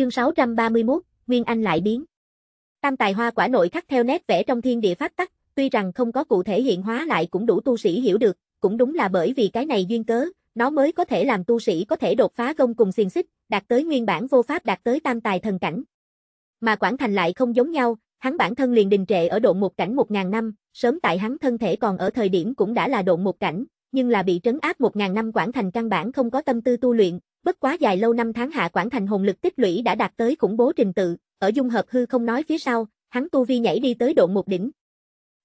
Chương 631, Nguyên Anh lại biến. Tam tài hoa quả nội khắc theo nét vẽ trong thiên địa pháp tắc, tuy rằng không có cụ thể hiện hóa lại cũng đủ tu sĩ hiểu được, cũng đúng là bởi vì cái này duyên cớ, nó mới có thể làm tu sĩ có thể đột phá gông cùng xiềng xích, đạt tới nguyên bản vô pháp đạt tới tam tài thần cảnh. Mà Quảng Thành lại không giống nhau, hắn bản thân liền đình trệ ở độ một cảnh một ngàn năm, sớm tại hắn thân thể còn ở thời điểm cũng đã là độ một cảnh, nhưng là bị trấn áp một ngàn năm Quảng Thành căn bản không có tâm tư tu luyện, Bất quá dài lâu năm tháng hạ quản thành hồn lực tích lũy đã đạt tới khủng bố trình tự, ở dung hợp hư không nói phía sau, hắn tu vi nhảy đi tới độ một đỉnh.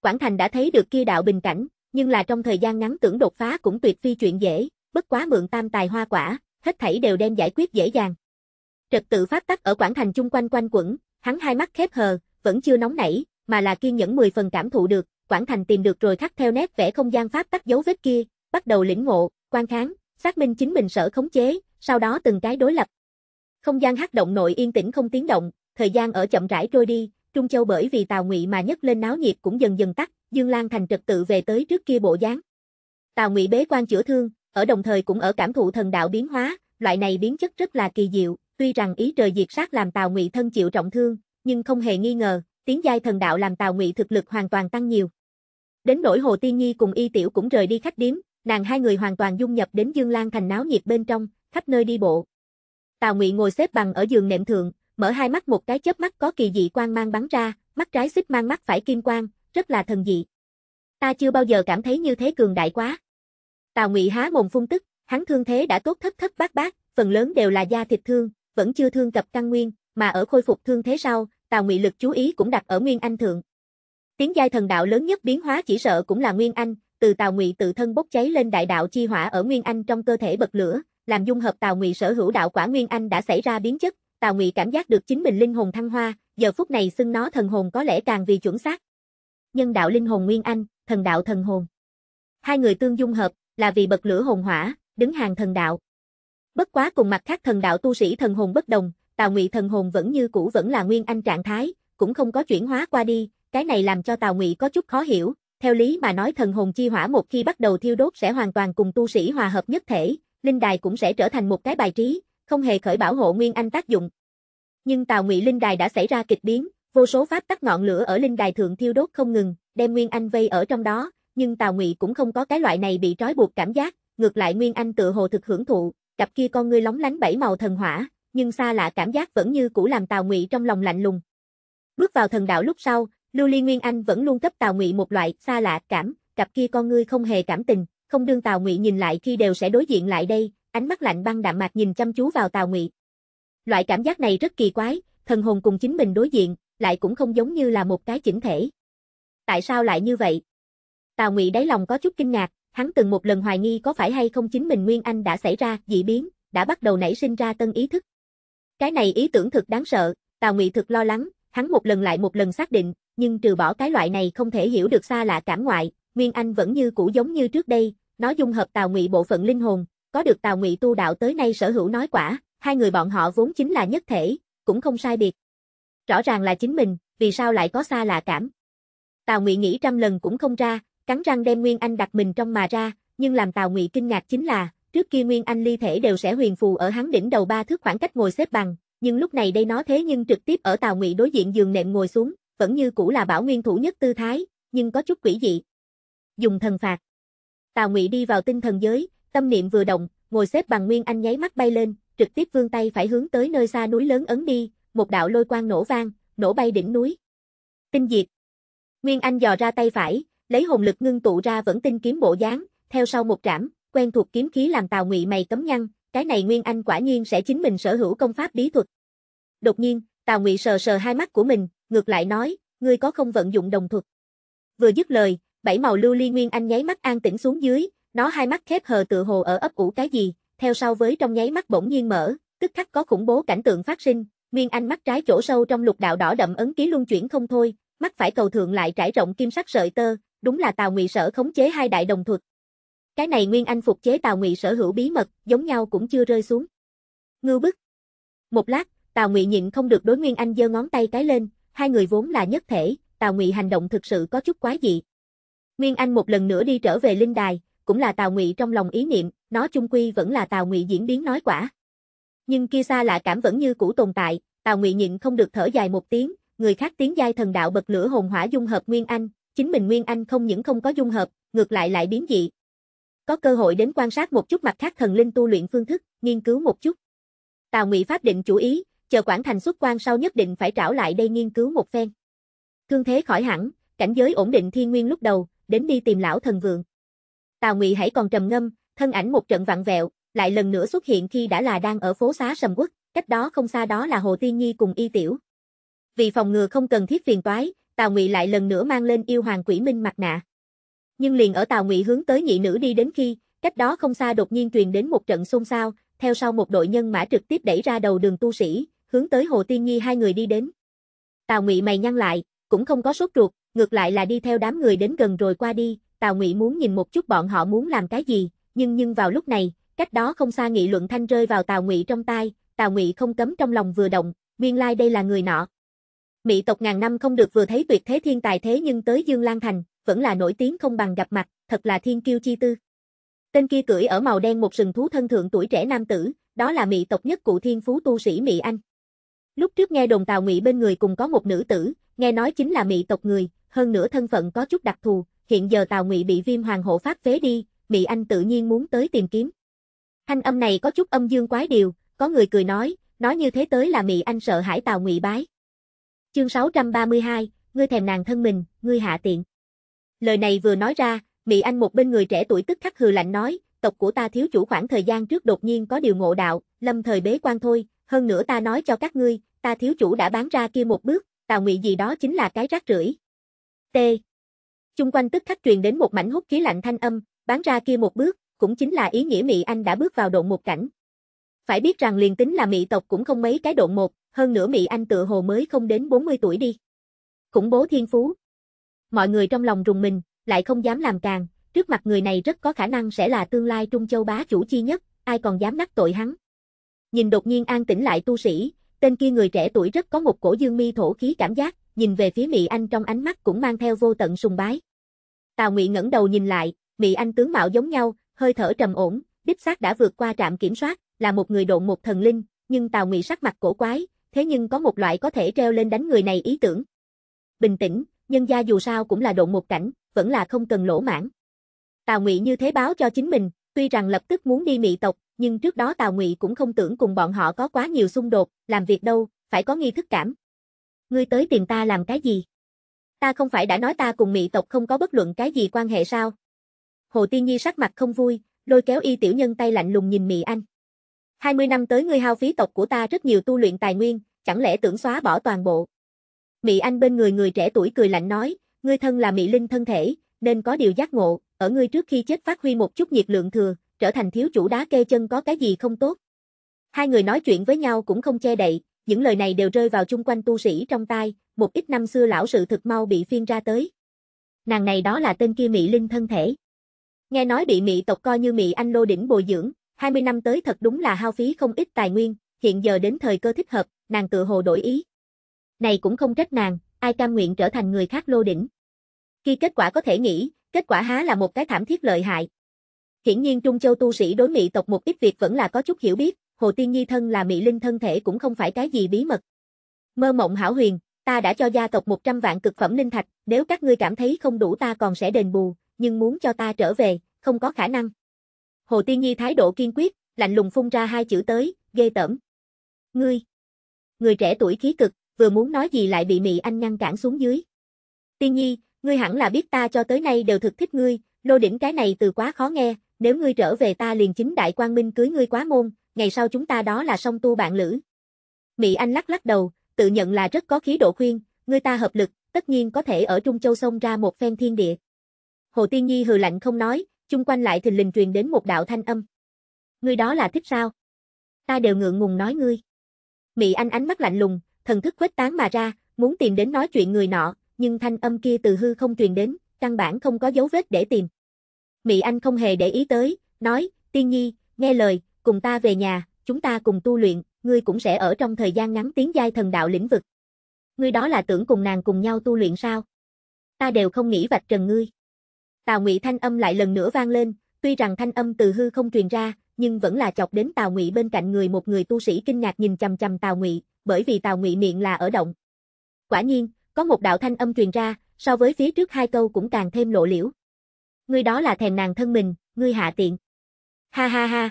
quản thành đã thấy được kia đạo bình cảnh, nhưng là trong thời gian ngắn tưởng đột phá cũng tuyệt phi chuyện dễ, bất quá mượn tam tài hoa quả, hết thảy đều đem giải quyết dễ dàng. Trật tự phát tắc ở quản thành chung quanh quanh quẩn, hắn hai mắt khép hờ, vẫn chưa nóng nảy, mà là kiên nhẫn 10 phần cảm thụ được, quản thành tìm được rồi khắc theo nét vẽ không gian pháp tắc dấu vết kia, bắt đầu lĩnh ngộ, quan kháng, xác minh chính mình sở khống chế, sau đó từng cái đối lập. Không gian hắc động nội yên tĩnh không tiếng động, thời gian ở chậm rãi trôi đi, Trung Châu bởi vì Tào Ngụy mà nhấc lên náo nhiệt cũng dần dần tắt, Dương Lan thành trật tự về tới trước kia bộ dáng. Tào Ngụy bế quan chữa thương, ở đồng thời cũng ở cảm thụ thần đạo biến hóa, loại này biến chất rất là kỳ diệu, tuy rằng ý trời diệt sát làm Tào Ngụy thân chịu trọng thương, nhưng không hề nghi ngờ, tiếng giai thần đạo làm Tào Ngụy thực lực hoàn toàn tăng nhiều. Đến nỗi Hồ Tiên Nhi cùng Y Tiểu cũng rời đi khách điếm, nàng hai người hoàn toàn dung nhập đến Dương Lan thành náo nhiệt bên trong, khắp nơi đi bộ. Tào Ngụy ngồi xếp bằng ở giường nệm thượng, mở hai mắt một cái chớp mắt có kỳ dị quang mang bắn ra, mắt trái xích mang mắt phải kim quang, rất là thần dị. Ta chưa bao giờ cảm thấy như thế cường đại quá. Tào Ngụy há mồm phun tức, hắn thương thế đã tốt thất thất bát bát, phần lớn đều là da thịt thương, vẫn chưa thương cập căn nguyên, mà ở khôi phục thương thế sau, Tào Ngụy lực chú ý cũng đặt ở Nguyên Anh thượng. Tiếng giai thần đạo lớn nhất biến hóa chỉ sợ cũng là Nguyên Anh, từ Tào Ngụy tự thân bốc cháy lên đại đạo chi hỏa ở Nguyên Anh trong cơ thể bật lửa, làm dung hợp Tào Ngụy sở hữu đạo quả nguyên anh đã xảy ra biến chất, Tào Ngụy cảm giác được chính mình linh hồn thăng hoa, giờ phút này xưng nó thần hồn có lẽ càng vì chuẩn xác. Nhân đạo linh hồn nguyên anh, thần đạo thần hồn. Hai người tương dung hợp, là vì bật lửa hồn hỏa, đứng hàng thần đạo. Bất quá cùng mặt khác thần đạo tu sĩ thần hồn bất đồng, Tào Ngụy thần hồn vẫn như cũ vẫn là nguyên anh trạng thái, cũng không có chuyển hóa qua đi, cái này làm cho Tào Ngụy có chút khó hiểu. Theo lý mà nói thần hồn chi hỏa một khi bắt đầu thiêu đốt sẽ hoàn toàn cùng tu sĩ hòa hợp nhất thể, Linh Đài cũng sẽ trở thành một cái bài trí, không hề khởi bảo hộ Nguyên Anh tác dụng. Nhưng Tào Ngụy Linh Đài đã xảy ra kịch biến, vô số pháp tắc ngọn lửa ở Linh Đài thượng thiêu đốt không ngừng, đem Nguyên Anh vây ở trong đó, nhưng Tào Ngụy cũng không có cái loại này bị trói buộc cảm giác, ngược lại Nguyên Anh tự hồ thực hưởng thụ, cặp kia con ngươi lóng lánh bảy màu thần hỏa, nhưng xa lạ cảm giác vẫn như cũ làm Tào Ngụy trong lòng lạnh lùng. Bước vào thần đạo lúc sau, Lưu Ly Nguyên Anh vẫn luôn cấp Tào Ngụy một loại xa lạ cảm, cặp kia con ngươi không hề cảm tình, không đương Tào Ngụy nhìn lại khi đều sẽ đối diện lại đây, ánh mắt lạnh băng đạm mạc nhìn chăm chú vào Tào Ngụy. Loại cảm giác này rất kỳ quái, thần hồn cùng chính mình đối diện, lại cũng không giống như là một cái chỉnh thể. Tại sao lại như vậy? Tào Ngụy đáy lòng có chút kinh ngạc, hắn từng một lần hoài nghi có phải hay không chính mình Nguyên Anh đã xảy ra dị biến, đã bắt đầu nảy sinh ra tân ý thức. Cái này ý tưởng thực đáng sợ, Tào Ngụy thực lo lắng, hắn một lần lại một lần xác định, nhưng trừ bỏ cái loại này không thể hiểu được xa lạ cảm ngoại, Nguyên Anh vẫn như cũ giống như trước đây, nó dung hợp Tào Ngụy bộ phận linh hồn, có được Tào Ngụy tu đạo tới nay sở hữu nói quả, hai người bọn họ vốn chính là nhất thể, cũng không sai biệt. Rõ ràng là chính mình, vì sao lại có xa lạ cảm? Tào Ngụy nghĩ trăm lần cũng không ra, cắn răng đem Nguyên Anh đặt mình trong mà ra, nhưng làm Tào Ngụy kinh ngạc chính là, trước kia Nguyên Anh ly thể đều sẽ huyền phù ở hắn đỉnh đầu ba thước khoảng cách ngồi xếp bằng, nhưng lúc này đây nó thế nhưng trực tiếp ở Tào Ngụy đối diện giường nệm ngồi xuống, vẫn như cũ là bảo nguyên thủ nhất tư thái, nhưng có chút quỷ dị, dùng thần phạt. Tào Ngụy đi vào tinh thần giới, tâm niệm vừa động, ngồi xếp bằng nguyên anh nháy mắt bay lên, trực tiếp vươn tay phải hướng tới nơi xa núi lớn ấn đi, một đạo lôi quang nổ vang, nổ bay đỉnh núi. Tinh diệt. Nguyên anh dò ra tay phải, lấy hồn lực ngưng tụ ra vẫn tinh kiếm bộ dáng, theo sau một trảm, quen thuộc kiếm khí làm Tào Ngụy mày cấm nhăn, cái này Nguyên Anh quả nhiên sẽ chính mình sở hữu công pháp bí thuật. Đột nhiên, Tào Ngụy sờ sờ hai mắt của mình, ngược lại nói, ngươi có không vận dụng đồng thuật. Vừa dứt lời, bảy màu lưu ly nguyên anh nháy mắt an tĩnh xuống dưới, nó hai mắt khép hờ tự hồ ở ấp ủ cái gì, theo sau với trong nháy mắt bỗng nhiên mở, tức khắc có khủng bố cảnh tượng phát sinh, nguyên anh mắt trái chỗ sâu trong lục đạo đỏ đậm ấn ký luân chuyển không thôi, mắt phải cầu thượng lại trải rộng kim sắc sợi tơ, đúng là Tào Ngụy Sở khống chế hai đại đồng thuật. Cái này nguyên anh phục chế Tào Ngụy Sở hữu bí mật, giống nhau cũng chưa rơi xuống. Ngư bức. Một lát, Tào Ngụy nhịn không được đối nguyên anh giơ ngón tay cái lên, hai người vốn là nhất thể, Tào Ngụy hành động thực sự có chút quá dị, Nguyên Anh một lần nữa đi trở về linh đài, cũng là Tào Ngụy trong lòng ý niệm, nó chung quy vẫn là Tào Ngụy diễn biến nói quả. Nhưng kia xa lạ cảm vẫn như cũ tồn tại, Tào Ngụy nhịn không được thở dài một tiếng, người khác tiến giai thần đạo bật lửa hồn hỏa dung hợp Nguyên Anh, chính mình Nguyên Anh không những không có dung hợp, ngược lại lại biến dị. Có cơ hội đến quan sát một chút mặt khác thần linh tu luyện phương thức, nghiên cứu một chút. Tào Ngụy pháp định chủ ý, chờ quản Thành xuất quan sau nhất định phải trảo lại đây nghiên cứu một phen. Thương thế khỏi hẳn, cảnh giới ổn định thiên nguyên lúc đầu, đến đi tìm lão thần vượng. Tào Ngụy hãy còn trầm ngâm, thân ảnh một trận vặn vẹo, lại lần nữa xuất hiện khi đã là đang ở phố xá Sầm Quốc, cách đó không xa đó là Hồ Tiên Nhi cùng Y Tiểu. Vì phòng ngừa không cần thiết phiền toái, Tào Ngụy lại lần nữa mang lên yêu hoàng quỷ minh mặt nạ. Nhưng liền ở Tào Ngụy hướng tới nhị nữ đi đến khi, cách đó không xa đột nhiên truyền đến một trận xôn xao, theo sau một đội nhân mã trực tiếp đẩy ra đầu đường tu sĩ, hướng tới Hồ Tiên Nhi hai người đi đến. Tào Ngụy mày nhăn lại, cũng không có sốt ruột, ngược lại là đi theo đám người đến gần rồi qua đi, Tào Ngụy muốn nhìn một chút bọn họ muốn làm cái gì, nhưng nhưng vào lúc này, cách đó không xa nghị luận thanh rơi vào Tào Ngụy trong tai, Tào Ngụy không cấm trong lòng vừa động, nguyên lai like đây là người nọ. Mỹ tộc ngàn năm không được vừa thấy tuyệt thế thiên tài thế nhưng tới Dương Lan Thành, vẫn là nổi tiếng không bằng gặp mặt, thật là thiên kiêu chi tư. Tên kia cưỡi ở màu đen một sừng thú thân thượng tuổi trẻ nam tử, đó là Mỹ tộc nhất cụ thiên phú tu sĩ Mỹ Anh. Lúc trước nghe đồn Tào Ngụy bên người cùng có một nữ tử, nghe nói chính là Mỹ tộc người, hơn nữa thân phận có chút đặc thù, hiện giờ Tào Ngụy bị Viêm Hoàng hộ pháp phế đi, Mỹ Anh tự nhiên muốn tới tìm kiếm. Thanh âm này có chút âm dương quái điều, có người cười nói, nói như thế tới là Mỹ Anh sợ hãi Tào Ngụy bái. Chương 632, ngươi thèm nàng thân mình, ngươi hạ tiện. Lời này vừa nói ra, Mỹ Anh một bên người trẻ tuổi tức khắc hừ lạnh nói, tộc của ta thiếu chủ khoảng thời gian trước đột nhiên có điều ngộ đạo, lâm thời bế quan thôi, hơn nữa ta nói cho các ngươi, ta thiếu chủ đã bán ra kia một bước, Tào Ngụy gì đó chính là cái rác rưởi, Tê. Chung quanh tức khắc truyền đến một mảnh hút khí lạnh thanh âm, bán ra kia một bước, cũng chính là ý nghĩa Mỹ Anh đã bước vào độn một cảnh. Phải biết rằng liền tính là Mỹ tộc cũng không mấy cái độn một, hơn nữa Mỹ Anh tự hồ mới không đến 40 tuổi đi. Khủng bố thiên phú. Mọi người trong lòng rùng mình, lại không dám làm càng, trước mặt người này rất có khả năng sẽ là tương lai Trung Châu bá chủ chi nhất, ai còn dám đắc tội hắn. Nhìn đột nhiên an tĩnh lại tu sĩ, tên kia người trẻ tuổi rất có một cổ dương mi thổ khí cảm giác, nhìn về phía Mỹ Anh trong ánh mắt cũng mang theo vô tận sùng bái. Tào Ngụy ngẩng đầu nhìn lại, Mỹ Anh tướng mạo giống nhau, hơi thở trầm ổn, đích xác đã vượt qua trạm kiểm soát, là một người độn một thần linh, nhưng Tào Ngụy sắc mặt cổ quái, thế nhưng có một loại có thể treo lên đánh người này ý tưởng. Bình tĩnh, nhân gia dù sao cũng là độn một cảnh, vẫn là không cần lỗ mãn. Tào Ngụy như thế báo cho chính mình, tuy rằng lập tức muốn đi mị tộc, nhưng trước đó Tào Ngụy cũng không tưởng cùng bọn họ có quá nhiều xung đột, làm việc đâu, phải có nghi thức cảm ngươi tới tìm ta làm cái gì? Ta không phải đã nói ta cùng mị tộc không có bất luận cái gì quan hệ sao? Hồ Tiên Nhi sắc mặt không vui, lôi kéo y tiểu nhân tay lạnh lùng nhìn mị anh. 20 năm tới ngươi hao phí tộc của ta rất nhiều tu luyện tài nguyên, chẳng lẽ tưởng xóa bỏ toàn bộ? Mị anh bên người người trẻ tuổi cười lạnh nói, ngươi thân là mị linh thân thể, nên có điều giác ngộ, ở ngươi trước khi chết phát huy một chút nhiệt lượng thừa, trở thành thiếu chủ đá kê chân có cái gì không tốt. Hai người nói chuyện với nhau cũng không che đậy, những lời này đều rơi vào chung quanh tu sĩ trong tai, một ít năm xưa lão sự thực mau bị phiên ra tới. Nàng này đó là tên kia Mỹ Linh thân thể. Nghe nói bị Mỹ tộc coi như Mỹ Anh Lô Đỉnh bồi dưỡng, 20 năm tới thật đúng là hao phí không ít tài nguyên, hiện giờ đến thời cơ thích hợp, nàng tự hồ đổi ý. Này cũng không trách nàng, ai cam nguyện trở thành người khác Lô Đỉnh. Khi kết quả có thể nghĩ, kết quả há là một cái thảm thiết lợi hại. Hiển nhiên Trung Châu tu sĩ đối Mỹ tộc một ít việc vẫn là có chút hiểu biết, Hồ Tiên Nhi thân là Mỹ Linh thân thể cũng không phải cái gì bí mật. Mơ mộng hảo huyền, ta đã cho gia tộc 100 vạn cực phẩm linh thạch, nếu các ngươi cảm thấy không đủ ta còn sẽ đền bù, nhưng muốn cho ta trở về, không có khả năng. Hồ Tiên Nhi thái độ kiên quyết, lạnh lùng phun ra hai chữ tới, ghê tởm. Ngươi, người trẻ tuổi khí cực, vừa muốn nói gì lại bị Mỹ Anh ngăn cản xuống dưới. Tiên Nhi, ngươi hẳn là biết ta cho tới nay đều thực thích ngươi, lô đỉnh cái này từ quá khó nghe, nếu ngươi trở về ta liền chính đại quang minh cưới ngươi quá môn, ngày sau chúng ta đó là song tu bạn lữ. Mỹ Anh lắc lắc đầu, tự nhận là rất có khí độ khuyên, người ta hợp lực, tất nhiên có thể ở Trung Châu sông ra một phen thiên địa. Hồ Tiên Nhi hừ lạnh không nói, chung quanh lại thình lình truyền đến một đạo thanh âm. Ngươi đó là thích sao? Ta đều ngượng ngùng nói ngươi. Mỹ Anh ánh mắt lạnh lùng, thần thức khuếch tán mà ra, muốn tìm đến nói chuyện người nọ, nhưng thanh âm kia từ hư không truyền đến, căn bản không có dấu vết để tìm. Mỹ Anh không hề để ý tới, nói, Tiên Nhi, nghe lời, cùng ta về nhà, chúng ta cùng tu luyện, ngươi cũng sẽ ở trong thời gian ngắn tiến giai thần đạo lĩnh vực. Ngươi đó là tưởng cùng nàng cùng nhau tu luyện sao? Ta đều không nghĩ vạch trần ngươi. Tào Ngụy thanh âm lại lần nữa vang lên, tuy rằng thanh âm từ hư không truyền ra, nhưng vẫn là chọc đến Tào Ngụy bên cạnh người một người tu sĩ kinh ngạc nhìn chằm chằm Tào Ngụy, bởi vì Tào Ngụy miệng là ở động. Quả nhiên, có một đạo thanh âm truyền ra, so với phía trước hai câu cũng càng thêm lộ liễu. Ngươi đó là thèm nàng thân mình, ngươi hạ tiện. Ha ha ha,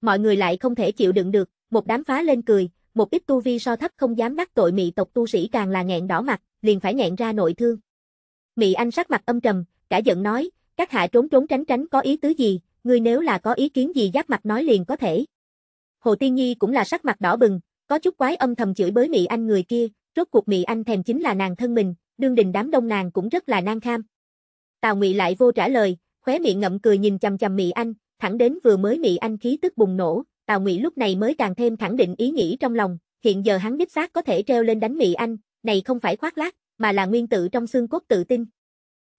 Mọi người lại không thể chịu đựng được, một đám phá lên cười, một ít tu vi so thấp không dám đắc tội mị tộc tu sĩ càng là nghẹn đỏ mặt, liền phải nghẹn ra nội thương. Mị anh sắc mặt âm trầm, cả giận nói, các hạ trốn trốn tránh tránh có ý tứ gì, ngươi nếu là có ý kiến gì giáp mặt nói liền có thể. Hồ Tiên Nhi cũng là sắc mặt đỏ bừng, có chút quái âm thầm chửi bới Mị Anh người kia, rốt cuộc Mị Anh thèm chính là nàng thân mình, đương đình đám đông nàng cũng rất là nang kham. Tào Ngụy lại vô trả lời, khóe miệng ngậm cười nhìn chằm chằm Mị Anh, thẳng đến vừa mới mị Anh khí tức bùng nổ, Tào Ngụy lúc này mới càng thêm khẳng định ý nghĩ trong lòng, hiện giờ hắn đích xác có thể treo lên đánh mị Anh, này không phải khoác lác, mà là nguyên tự trong xương cốt tự tin.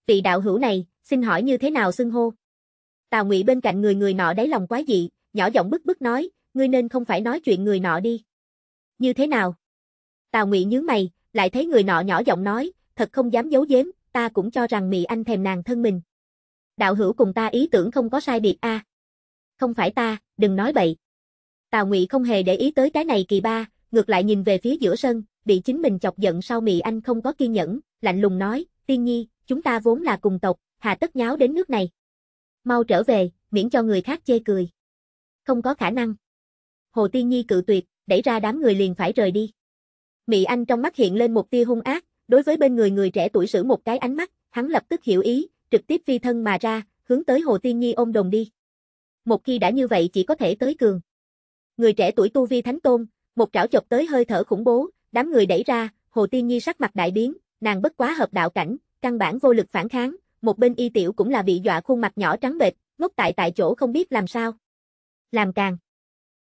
Vị đạo hữu này, xin hỏi như thế nào xưng hô? Tào Ngụy bên cạnh người người nọ đáy lòng quá dị, nhỏ giọng bức bức nói, ngươi nên không phải nói chuyện người nọ đi. Như thế nào? Tào Ngụy nhướng mày, lại thấy người nọ nhỏ giọng nói, thật không dám giấu giếm, ta cũng cho rằng mị Anh thèm nàng thân mình. Đạo hữu cùng ta ý tưởng không có sai biệt a. À không phải ta, đừng nói bậy. Tào Ngụy không hề để ý tới cái này kỳ ba, ngược lại nhìn về phía giữa sân, bị chính mình chọc giận sau mị anh không có kiên nhẫn, lạnh lùng nói, tiên nhi, chúng ta vốn là cùng tộc, hà tất nháo đến nước này. Mau trở về, miễn cho người khác chê cười. Không có khả năng. Hồ Tiên Nhi cự tuyệt, đẩy ra đám người liền phải rời đi. Mị Anh trong mắt hiện lên một tia hung ác, đối với bên người người trẻ tuổi sử một cái ánh mắt, hắn lập tức hiểu ý, trực tiếp phi thân mà ra, hướng tới Hồ Tiên Nhi ôm đồng đi một khi đã như vậy chỉ có thể tới cường. Người trẻ tuổi tu vi thánh tôn, một trảo chọc tới hơi thở khủng bố, đám người đẩy ra, Hồ Tiên Nhi sắc mặt đại biến, nàng bất quá hợp đạo cảnh, căn bản vô lực phản kháng, một bên y tiểu cũng là bị dọa khuôn mặt nhỏ trắng bệch, ngốc tại tại chỗ không biết làm sao. Làm càng.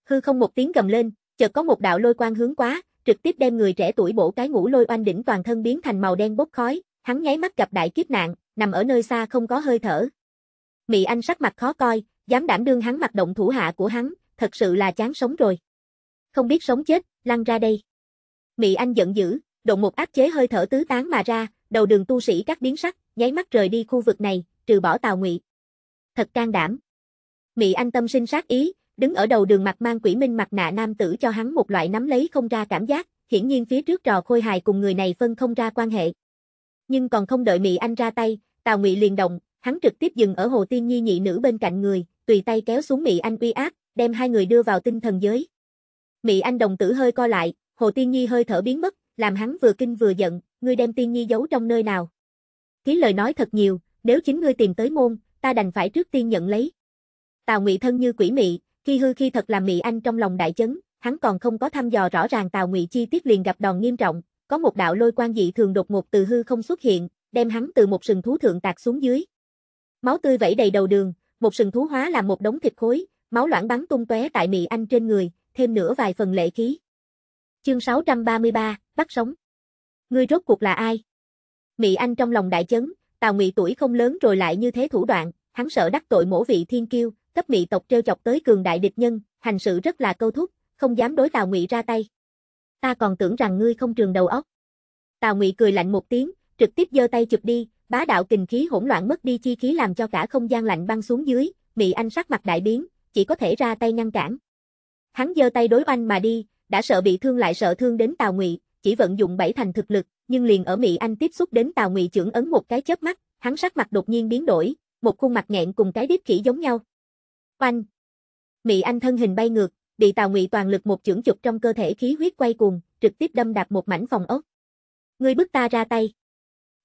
Hư không một tiếng gầm lên, chợt có một đạo lôi quang hướng quá, trực tiếp đem người trẻ tuổi bổ cái ngũ lôi oanh đỉnh toàn thân biến thành màu đen bốc khói, hắn nháy mắt gặp đại kiếp nạn, nằm ở nơi xa không có hơi thở. Mị Anh sắc mặt khó coi, dám đảm đương hắn mặt động thủ hạ của hắn, thật sự là chán sống rồi. Không biết sống chết, lăn ra đây. Mị Anh giận dữ, động một áp chế hơi thở tứ tán mà ra, đầu đường tu sĩ các biến sắc, nháy mắt rời đi khu vực này, trừ bỏ Tào Ngụy. Thật can đảm. Mị Anh tâm sinh sát ý, đứng ở đầu đường mặt mang quỷ minh mặt nạ nam tử cho hắn một loại nắm lấy không ra cảm giác, hiển nhiên phía trước trò khôi hài cùng người này phân không ra quan hệ. Nhưng còn không đợi Mị Anh ra tay, Tào Ngụy liền động, hắn trực tiếp dừng ở Hồ Tiên Nhi nhị nữ bên cạnh người, tùy tay kéo xuống mị Anh uy ác đem hai người đưa vào tinh thần giới. mị Anh đồng tử hơi co lại, Hồ Tiên Nhi hơi thở biến mất, làm hắn vừa kinh vừa giận, ngươi đem Tiên Nhi giấu trong nơi nào. Ký lời nói thật nhiều, nếu chính ngươi tìm tới môn, ta đành phải trước tiên nhận lấy. Tào Ngụy thân như quỷ mị, khi hư khi thật làm mị Anh trong lòng đại chấn, hắn còn không có thăm dò rõ ràng Tào Ngụy chi tiết liền gặp đòn nghiêm trọng, có một đạo lôi quan dị thường đột ngột từ hư không xuất hiện, đem hắn từ một sừng thú thượng tạc xuống dưới. Máu tươi vẩy đầy đầu đường, một sừng thú hóa làm một đống thịt khối, máu loãng bắn tung tóe tại mị Anh trên người, thêm nữa vài phần lệ khí. Chương 633, bắt sống. Ngươi rốt cuộc là ai? mị Anh trong lòng đại chấn, Tào Ngụy tuổi không lớn rồi lại như thế thủ đoạn, hắn sợ đắc tội mổ vị thiên kiêu, cấp mị tộc treo chọc tới cường đại địch nhân, hành sự rất là câu thúc, không dám đối Tào Ngụy ra tay. Ta còn tưởng rằng ngươi không trường đầu óc. Tào Ngụy cười lạnh một tiếng, trực tiếp giơ tay chụp đi, Bá đạo kình khí hỗn loạn mất đi chi khí làm cho cả không gian lạnh băng xuống dưới, Mị Anh sắc mặt đại biến, chỉ có thể ra tay ngăn cản. Hắn giơ tay đối oanh mà đi, đã sợ bị thương lại sợ thương đến Tào Ngụy, chỉ vận dụng bảy thành thực lực, nhưng liền ở Mị Anh tiếp xúc đến Tào Ngụy trưởng ấn một cái chớp mắt, hắn sắc mặt đột nhiên biến đổi, một khuôn mặt nghẹn cùng cái điếc khỉ giống nhau. Oanh! Mị Anh thân hình bay ngược, bị Tào Ngụy toàn lực một chưởng chụp trong cơ thể khí huyết quay cuồng, trực tiếp đâm đạp một mảnh phòng ốc. Ngươi bức ta ra tay.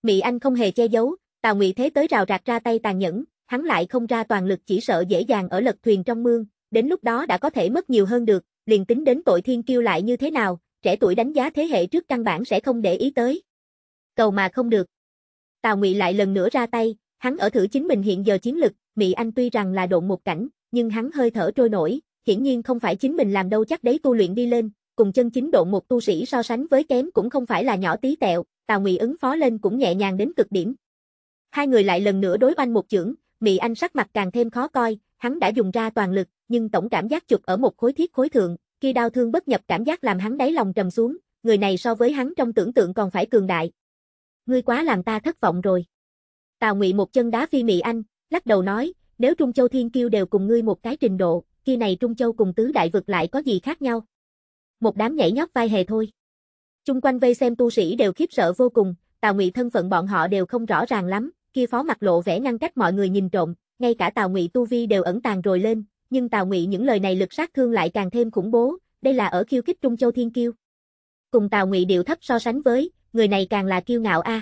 Mị Anh không hề che giấu, Tào Ngụy thế tới rào rạc ra tay tàn nhẫn, hắn lại không ra toàn lực chỉ sợ dễ dàng ở lật thuyền trong mương, đến lúc đó đã có thể mất nhiều hơn được, liền tính đến tội thiên kiêu lại như thế nào, trẻ tuổi đánh giá thế hệ trước căn bản sẽ không để ý tới. Cầu mà không được. Tào Ngụy lại lần nữa ra tay, hắn ở thử chính mình hiện giờ chiến lực, Mị Anh tuy rằng là độn một cảnh, nhưng hắn hơi thở trôi nổi, hiển nhiên không phải chính mình làm đâu chắc đấy tu luyện đi lên, cùng chân chính độ một tu sĩ so sánh với kém cũng không phải là nhỏ tí tẹo, Tào Ngụy ứng phó lên cũng nhẹ nhàng đến cực điểm. Hai người lại lần nữa đối oanh một chưởng, Mị Anh sắc mặt càng thêm khó coi, hắn đã dùng ra toàn lực, nhưng tổng cảm giác chụp ở một khối thiết khối thượng, khi đau thương bất nhập cảm giác làm hắn đáy lòng trầm xuống, người này so với hắn trong tưởng tượng còn phải cường đại. Ngươi quá làm ta thất vọng rồi. Tào Ngụy một chân đá phi Mị Anh, lắc đầu nói, nếu Trung Châu Thiên Kiêu đều cùng ngươi một cái trình độ, kia này Trung Châu cùng tứ đại vực lại có gì khác nhau. Một đám nhảy nhót vai hề thôi. Chung quanh vây xem tu sĩ đều khiếp sợ vô cùng, Tào Ngụy thân phận bọn họ đều không rõ ràng lắm, kia phó mặt lộ vẻ ngăn cách mọi người nhìn trộm, ngay cả Tào Ngụy tu vi đều ẩn tàng rồi lên, nhưng Tào Ngụy những lời này lực sát thương lại càng thêm khủng bố, đây là ở khiêu khích Trung Châu Thiên Kiêu. Cùng Tào Ngụy điệu thấp so sánh với, người này càng là kiêu ngạo a. À.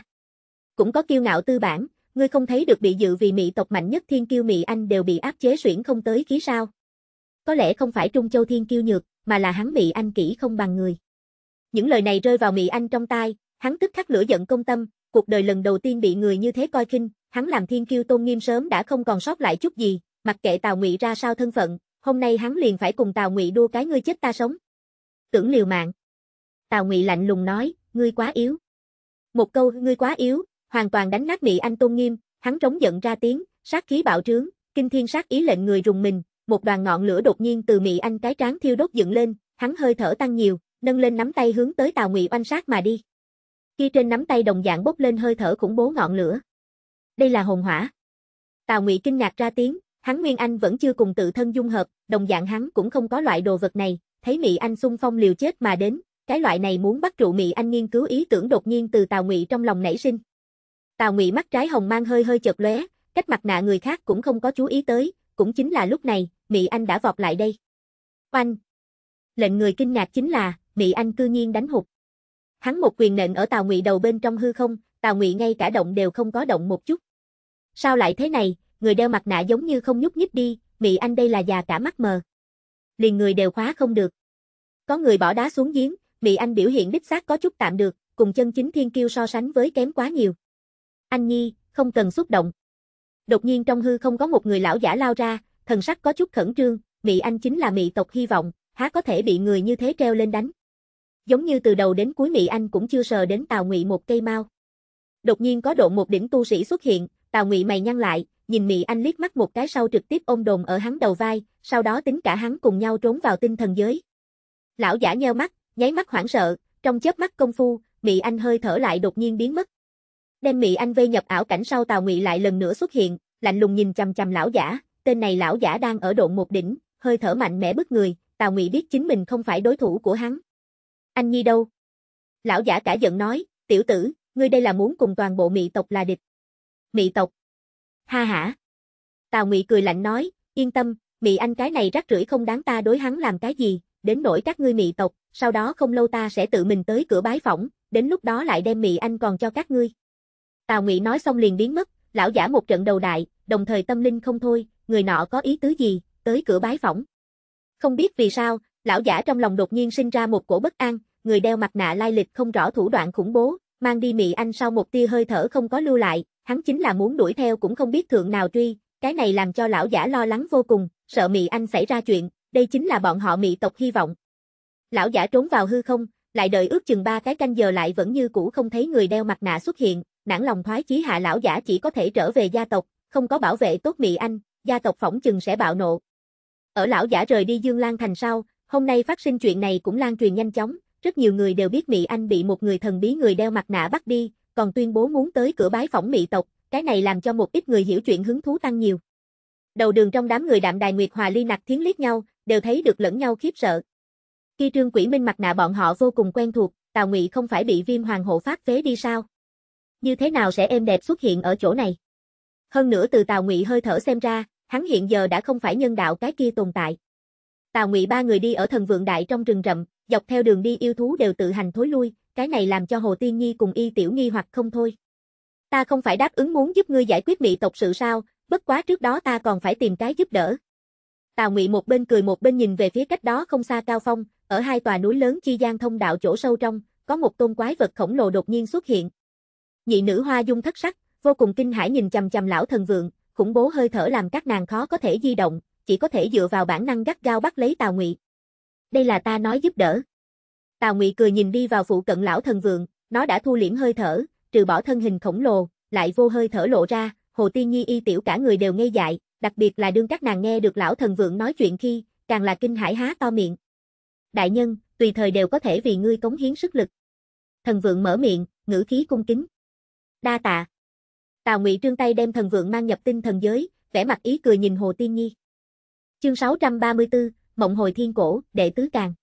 Cũng có kiêu ngạo tư bản, ngươi không thấy được bị dự vì mỹ tộc mạnh nhất Thiên Kiêu mỹ anh đều bị áp chế xuyển không tới khí sao? Có lẽ không phải Trung Châu Thiên Kiêu nhược, mà là hắn mỹ anh kỹ không bằng người. Những lời này rơi vào mị Anh trong tai, hắn tức khắc lửa giận công tâm, cuộc đời lần đầu tiên bị người như thế coi khinh, hắn làm thiên kiêu tôn nghiêm sớm đã không còn sót lại chút gì, mặc kệ Tào Ngụy ra sao thân phận, hôm nay hắn liền phải cùng Tào Ngụy đua cái ngươi chết ta sống. Tưởng liều mạng. Tào Ngụy lạnh lùng nói, ngươi quá yếu. Một câu ngươi quá yếu, hoàn toàn đánh nát mị Anh tôn nghiêm, hắn trống giận ra tiếng, sát khí bạo trướng, kinh thiên sát ý lệnh người rùng mình, một đoàn ngọn lửa đột nhiên từ mị Anh cái trán thiêu đốt dựng lên, hắn hơi thở tăng nhiều, nâng lên nắm tay hướng tới Tào Ngụy oanh sát mà đi. Khi trên nắm tay đồng dạng bốc lên hơi thở khủng bố ngọn lửa. Đây là hồn hỏa. Tào Ngụy kinh ngạc ra tiếng, hắn Nguyên Anh vẫn chưa cùng tự thân dung hợp, đồng dạng hắn cũng không có loại đồ vật này, thấy Mị Anh xung phong liều chết mà đến, cái loại này muốn bắt trụ Mị Anh nghiên cứu ý tưởng đột nhiên từ Tào Ngụy trong lòng nảy sinh. Tào Ngụy mắt trái hồng mang hơi hơi chợt lóe, cách mặt nạ người khác cũng không có chú ý tới, cũng chính là lúc này, Mị Anh đã vọt lại đây. Oanh! Lệnh người kinh ngạc chính là, Mỹ Anh cư nhiên đánh hụt. Hắn một quyền nện ở Tào Ngụy đầu bên trong hư không, Tào Ngụy ngay cả động đều không có động một chút. Sao lại thế này, người đeo mặt nạ giống như không nhúc nhích đi, Mỹ Anh đây là già cả mắt mờ. Liền người đều khóa không được. Có người bỏ đá xuống giếng, Mỹ Anh biểu hiện đích xác có chút tạm được, cùng chân chính thiên kiêu so sánh với kém quá nhiều. Anh Nhi, không cần xúc động. Đột nhiên trong hư không có một người lão giả lao ra, thần sắc có chút khẩn trương, Mỹ Anh chính là mị tộc hy vọng, há có thể bị người như thế treo lên đánh giống như từ đầu đến cuối Mỹ Anh cũng chưa sờ đến Tào Ngụy một cây mao. Đột nhiên có độ một đỉnh tu sĩ xuất hiện, Tào Ngụy mày nhăn lại, nhìn Mỹ Anh liếc mắt một cái sau trực tiếp ôm đồn ở hắn đầu vai, sau đó tính cả hắn cùng nhau trốn vào tinh thần giới. Lão giả nheo mắt, nháy mắt hoảng sợ, trong chớp mắt công phu, Mỹ Anh hơi thở lại đột nhiên biến mất. Đem Mỹ Anh vây nhập ảo cảnh sau Tào Ngụy lại lần nữa xuất hiện, lạnh lùng nhìn chằm chằm lão giả, tên này lão giả đang ở độ một đỉnh, hơi thở mạnh mẽ bức người, Tào Ngụy biết chính mình không phải đối thủ của hắn. Anh Nhi đâu? Lão giả cả giận nói, tiểu tử, ngươi đây là muốn cùng toàn bộ mị tộc là địch. Mị tộc? Ha hả? Tào Ngụy cười lạnh nói, yên tâm, mị anh cái này rắc rưởi không đáng ta đối hắn làm cái gì, đến nỗi các ngươi mị tộc, sau đó không lâu ta sẽ tự mình tới cửa bái phỏng, đến lúc đó lại đem mị anh còn cho các ngươi. Tào Ngụy nói xong liền biến mất, lão giả một trận đầu đại, đồng thời tâm linh không thôi, người nọ có ý tứ gì, tới cửa bái phỏng. Không biết vì sao, Lão giả trong lòng đột nhiên sinh ra một cổ bất an, người đeo mặt nạ lai lịch không rõ thủ đoạn khủng bố, mang đi Mị Anh sau một tia hơi thở không có lưu lại, hắn chính là muốn đuổi theo cũng không biết thượng nào truy, cái này làm cho lão giả lo lắng vô cùng, sợ Mị Anh xảy ra chuyện, đây chính là bọn họ Mị tộc hy vọng. Lão giả trốn vào hư không, lại đợi ước chừng ba cái canh giờ lại vẫn như cũ không thấy người đeo mặt nạ xuất hiện, nản lòng thoái chí hạ lão giả chỉ có thể trở về gia tộc, không có bảo vệ tốt Mị Anh, gia tộc phỏng chừng sẽ bạo nộ. Ở lão giả rời đi Dương Lan thành sau, Hôm nay phát sinh chuyện này cũng lan truyền nhanh chóng, rất nhiều người đều biết Mỹ Anh bị một người thần bí người đeo mặt nạ bắt đi, còn tuyên bố muốn tới cửa bái phỏng Mỹ tộc, cái này làm cho một ít người hiểu chuyện hứng thú tăng nhiều. Đầu đường trong đám người đạm đài Nguyệt Hòa Ly Nặc Thiến liếc nhau, đều thấy được lẫn nhau khiếp sợ. Khi trương quỷ minh mặt nạ bọn họ vô cùng quen thuộc, Tào Ngụy không phải bị viêm hoàng hộ phát phế đi sao? Như thế nào sẽ êm đẹp xuất hiện ở chỗ này? Hơn nữa từ Tào Ngụy hơi thở xem ra, hắn hiện giờ đã không phải nhân đạo cái kia tồn tại. Tào Ngụy ba người đi ở thần vượng đại trong rừng rậm, dọc theo đường đi yêu thú đều tự hành thối lui, cái này làm cho Hồ Tiên Nhi cùng Y Tiểu Nghi hoặc không thôi. Ta không phải đáp ứng muốn giúp ngươi giải quyết mị tộc sự sao, bất quá trước đó ta còn phải tìm cái giúp đỡ. Tào Ngụy một bên cười một bên nhìn về phía cách đó không xa Cao Phong, ở hai tòa núi lớn chi gian thông đạo chỗ sâu trong, có một tôn quái vật khổng lồ đột nhiên xuất hiện. Nhị nữ Hoa Dung thất sắc, vô cùng kinh hãi nhìn chằm chằm lão thần vượng, khủng bố hơi thở làm các nàng khó có thể di động, chỉ có thể dựa vào bản năng gắt gao bắt lấy Tào Ngụy. Đây là ta nói giúp đỡ. Tào Ngụy cười nhìn đi vào phụ cận lão thần vượng, nó đã thu liễm hơi thở, trừ bỏ thân hình khổng lồ, lại vô hơi thở lộ ra, Hồ Tiên Nhi y tiểu cả người đều nghe dại, đặc biệt là đương các nàng nghe được lão thần vượng nói chuyện khi, càng là kinh hải há to miệng. Đại nhân, tùy thời đều có thể vì ngươi cống hiến sức lực. Thần vượng mở miệng, ngữ khí cung kính. Đa tạ. Tào Ngụy trương tay đem thần vượng mang nhập tinh thần giới, vẻ mặt ý cười nhìn Hồ Tiên Nhi. Chương 634, Mộng hồi thiên cổ, đệ tứ càng.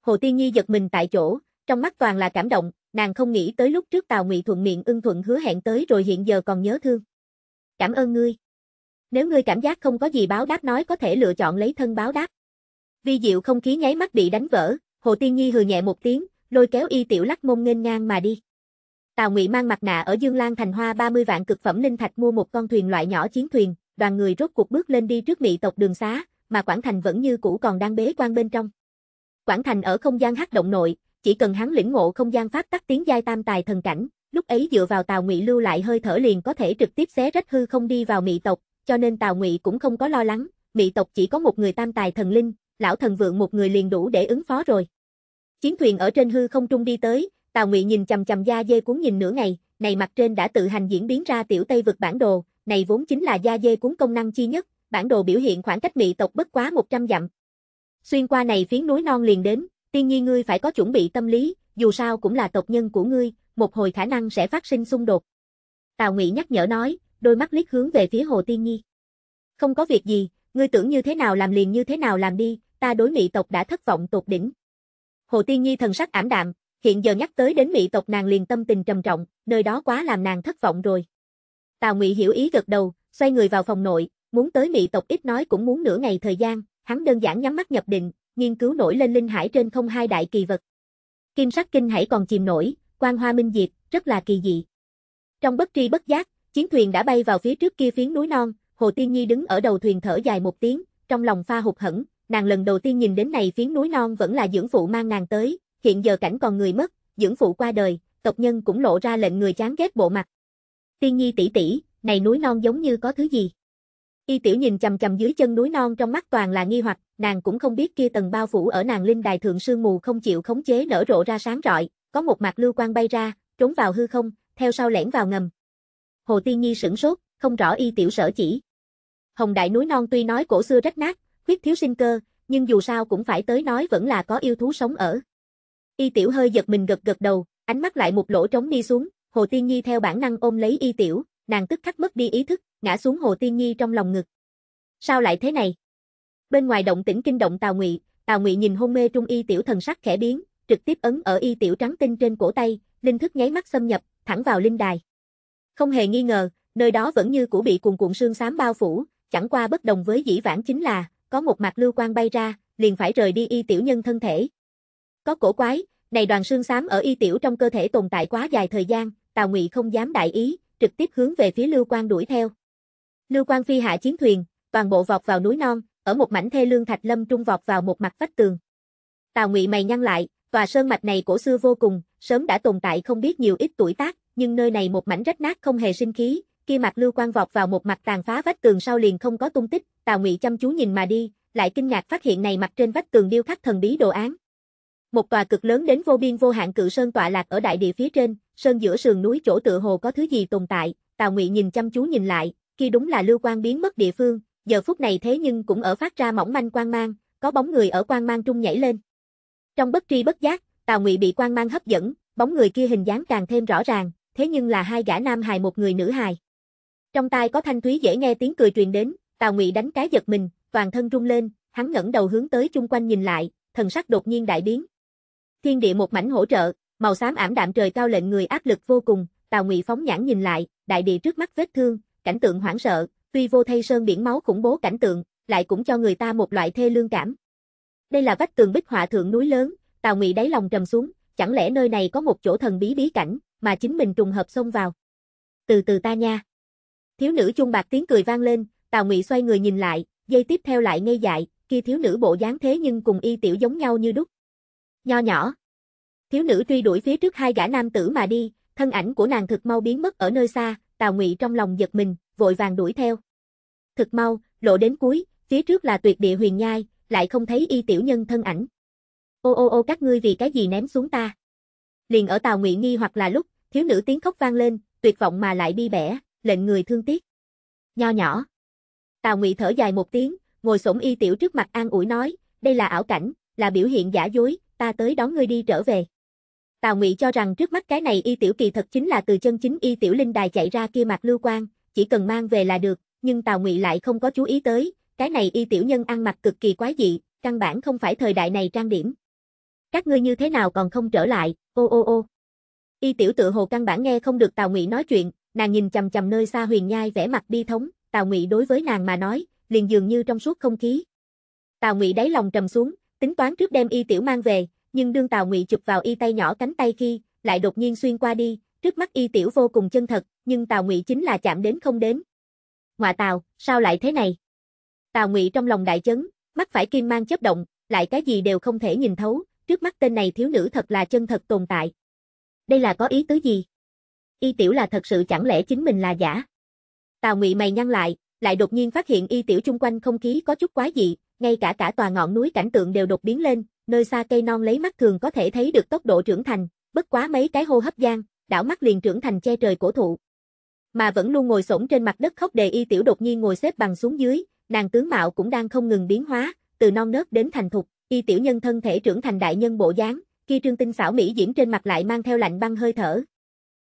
Hồ Tiên Nhi giật mình tại chỗ, trong mắt toàn là cảm động, nàng không nghĩ tới lúc trước Tào Ngụy thuận miệng ưng thuận hứa hẹn tới rồi hiện giờ còn nhớ thương. Cảm ơn ngươi. Nếu ngươi cảm giác không có gì báo đáp nói có thể lựa chọn lấy thân báo đáp. Vi diệu không khí nháy mắt bị đánh vỡ, Hồ Tiên Nhi hừ nhẹ một tiếng, lôi kéo y tiểu lắc mông nghênh ngang mà đi. Tào Ngụy mang mặt nạ ở Dương Lan Thành Hoa 30 vạn cực phẩm linh thạch mua một con thuyền loại nhỏ chiến thuyền, đoàn người rốt cuộc bước lên đi trước mị tộc đường xá, mà Quảng Thành vẫn như cũ còn đang bế quan bên trong. Quảng Thành ở không gian hắc động nội, chỉ cần hắn lĩnh ngộ không gian pháp tắc tiếng giai tam tài thần cảnh, lúc ấy dựa vào Tào Ngụy lưu lại hơi thở liền có thể trực tiếp xé rách hư không đi vào mị tộc, cho nên Tào Ngụy cũng không có lo lắng, mị tộc chỉ có một người tam tài thần linh, lão thần vượng một người liền đủ để ứng phó rồi. Chiến thuyền ở trên hư không trung đi tới, Tào Ngụy nhìn chằm chằm da dê cuốn nhìn nửa ngày, này mặt trên đã tự hành diễn biến ra tiểu Tây vực bản đồ, này vốn chính là da dê cuốn công năng chi nhất, bản đồ biểu hiện khoảng cách mị tộc bất quá 100 dặm. Xuyên qua này phiến núi non liền đến, tiên nhi ngươi phải có chuẩn bị tâm lý, dù sao cũng là tộc nhân của ngươi, một hồi khả năng sẽ phát sinh xung đột. Tào Ngụy nhắc nhở nói, đôi mắt liếc hướng về phía Hồ Tiên Nhi. Không có việc gì, ngươi tưởng như thế nào làm liền như thế nào làm đi, ta đối mị tộc đã thất vọng tột đỉnh. Hồ Tiên Nhi thần sắc ảm đạm, hiện giờ nhắc tới đến mị tộc nàng liền tâm tình trầm trọng, nơi đó quá làm nàng thất vọng rồi. Tào Ngụy hiểu ý gật đầu, xoay người vào phòng nội, muốn tới mị tộc ít nói cũng muốn nửa ngày thời gian, hắn đơn giản nhắm mắt nhập định, nghiên cứu nổi lên linh hải trên không hai đại kỳ vật. Kim sắc kinh hãy còn chìm nổi, quang hoa minh diệt, rất là kỳ dị. Trong bất tri bất giác, chiến thuyền đã bay vào phía trước kia phiến núi non, Hồ Tiên Nhi đứng ở đầu thuyền thở dài một tiếng, trong lòng pha hụt hẫng, nàng lần đầu tiên nhìn đến này phiến núi non vẫn là dưỡng phụ mang nàng tới, hiện giờ cảnh còn người mất, dưỡng phụ qua đời, tộc nhân cũng lộ ra lệnh người chán ghét bộ mặt. Tiên nhi tỷ tỷ, này núi non giống như có thứ gì. Y tiểu nhìn chầm chầm dưới chân núi non trong mắt toàn là nghi hoặc, nàng cũng không biết kia tầng bao phủ ở nàng linh đài thượng sương mù không chịu khống chế nở rộ ra sáng rọi, có một mặt lưu quang bay ra, trốn vào hư không, theo sau lẻn vào ngầm. Hồ Tiên Nhi sửng sốt, không rõ y tiểu sở chỉ. Hồng đại núi non tuy nói cổ xưa rách nát, khuyết thiếu sinh cơ, nhưng dù sao cũng phải tới nói vẫn là có yêu thú sống ở. Y tiểu hơi giật mình gật gật đầu, ánh mắt lại một lỗ trống đi xuống, Hồ Tiên Nhi theo bản năng ôm lấy y tiểu, nàng tức khắc mất đi ý thức, ngã xuống Hồ Tiên Nhi trong lòng ngực. Sao lại thế này? Bên ngoài động tĩnh kinh động Tào Ngụy, Tào Ngụy nhìn hôn mê trung y tiểu thần sắc khẽ biến, trực tiếp ấn ở y tiểu trắng tinh trên cổ tay, linh thức nháy mắt xâm nhập, thẳng vào linh đài. Không hề nghi ngờ, nơi đó vẫn như cũ bị cuồn cuộn sương xám bao phủ, chẳng qua bất đồng với dĩ vãng chính là, có một mặt lưu quang bay ra, liền phải rời đi y tiểu nhân thân thể. Có cổ quái, này đoàn xương xám ở y tiểu trong cơ thể tồn tại quá dài thời gian, Tào Ngụy không dám đại ý, trực tiếp hướng về phía Lưu Quang đuổi theo. Lưu Quang phi hạ chiến thuyền, toàn bộ vọt vào núi non, ở một mảnh thê lương thạch lâm trung vọt vào một mặt vách tường. Tào Ngụy mày nhăn lại, tòa sơn mạch này cổ xưa vô cùng, sớm đã tồn tại không biết nhiều ít tuổi tác, nhưng nơi này một mảnh rách nát không hề sinh khí, kia mặt Lưu Quang vọt vào một mặt tàn phá vách tường sau liền không có tung tích, Tào Ngụy chăm chú nhìn mà đi, lại kinh ngạc phát hiện này mặt trên vách tường điêu khắc thần bí đồ án, một tòa cực lớn đến vô biên vô hạn cự sơn tọa lạc ở đại địa phía trên, sơn giữa sườn núi chỗ tựa hồ có thứ gì tồn tại, Tào Ngụy nhìn chăm chú nhìn lại, kia đúng là lưu quang biến mất địa phương, giờ phút này thế nhưng cũng ở phát ra mỏng manh quang mang, có bóng người ở quang mang trung nhảy lên. Trong bất tri bất giác, Tào Ngụy bị quang mang hấp dẫn, bóng người kia hình dáng càng thêm rõ ràng, thế nhưng là hai gã nam hài một người nữ hài. Trong tai có thanh thúy dễ nghe tiếng cười truyền đến, Tào Ngụy đánh cái giật mình, toàn thân rung lên, hắn ngẩng đầu hướng tới chung quanh nhìn lại, thần sắc đột nhiên đại biến, Thiên địa một mảnh hỗ trợ, màu xám ảm đạm trời cao lệnh người áp lực vô cùng, Tào Ngụy phóng nhãn nhìn lại, đại địa trước mắt vết thương, cảnh tượng hoảng sợ, tuy vô thay sơn biển máu khủng bố cảnh tượng, lại cũng cho người ta một loại thê lương cảm. Đây là vách tường bích họa thượng núi lớn, Tào Ngụy đáy lòng trầm xuống, chẳng lẽ nơi này có một chỗ thần bí bí cảnh, mà chính mình trùng hợp xông vào. Từ từ ta nha. Thiếu nữ chung bạc tiếng cười vang lên, Tào Ngụy xoay người nhìn lại, dây tiếp theo lại ngây dại, kia thiếu nữ bộ dáng thế nhưng cùng y tiểu giống nhau như đúc, nho nhỏ. Thiếu nữ truy đuổi phía trước hai gã nam tử mà đi, thân ảnh của nàng thực mau biến mất ở nơi xa, Tào Ngụy trong lòng giật mình, vội vàng đuổi theo. Thực mau, lộ đến cuối, phía trước là tuyệt địa huyền nhai, lại không thấy y tiểu nhân thân ảnh. Ô ô ô các ngươi vì cái gì ném xuống ta? Liền ở Tào Ngụy nghi hoặc là lúc, thiếu nữ tiếng khóc vang lên, tuyệt vọng mà lại bi bẻ, lệnh người thương tiếc. Nho nhỏ. Tào Ngụy thở dài một tiếng, ngồi xổm y tiểu trước mặt an ủi nói, đây là ảo cảnh, là biểu hiện giả dối, ta tới đón ngươi đi trở về. Tào Ngụy cho rằng trước mắt cái này y tiểu kỳ thật chính là từ chân chính y tiểu linh đài chạy ra kia mặt lưu quan, chỉ cần mang về là được, nhưng Tào Ngụy lại không có chú ý tới, cái này y tiểu nhân ăn mặc cực kỳ quái dị, căn bản không phải thời đại này trang điểm. Các ngươi như thế nào còn không trở lại, ô ô ô. Y tiểu tự hồ căn bản nghe không được Tào Ngụy nói chuyện, nàng nhìn chầm chầm nơi xa Huyền Nhai vẻ mặt bi thống, Tào Ngụy đối với nàng mà nói, liền dường như trong suốt không khí. Tào Ngụy đáy lòng trầm xuống, tính toán trước đem y tiểu mang về, nhưng đương Tào Ngụy chụp vào y tay nhỏ cánh tay khi, lại đột nhiên xuyên qua đi, trước mắt y tiểu vô cùng chân thật, nhưng Tào Ngụy chính là chạm đến không đến. ngoại Tào, sao lại thế này? Tào Ngụy trong lòng đại chấn, mắt phải kim mang chớp động, lại cái gì đều không thể nhìn thấu, trước mắt tên này thiếu nữ thật là chân thật tồn tại. Đây là có ý tứ gì? Y tiểu là thật sự chẳng lẽ chính mình là giả? Tào Ngụy mày nhăn lại, lại đột nhiên phát hiện y tiểu chung quanh không khí có chút quá dị, ngay cả cả tòa ngọn núi cảnh tượng đều đột biến lên, nơi xa cây non lấy mắt thường có thể thấy được tốc độ trưởng thành, bất quá mấy cái hô hấp gian, đảo mắt liền trưởng thành che trời cổ thụ. Mà vẫn luôn ngồi xổm trên mặt đất khóc đề y tiểu đột nhiên ngồi xếp bằng xuống dưới, nàng tướng mạo cũng đang không ngừng biến hóa, từ non nớt đến thành thục, y tiểu nhân thân thể trưởng thành đại nhân bộ dáng, kia trương tinh xảo mỹ diễn trên mặt lại mang theo lạnh băng hơi thở.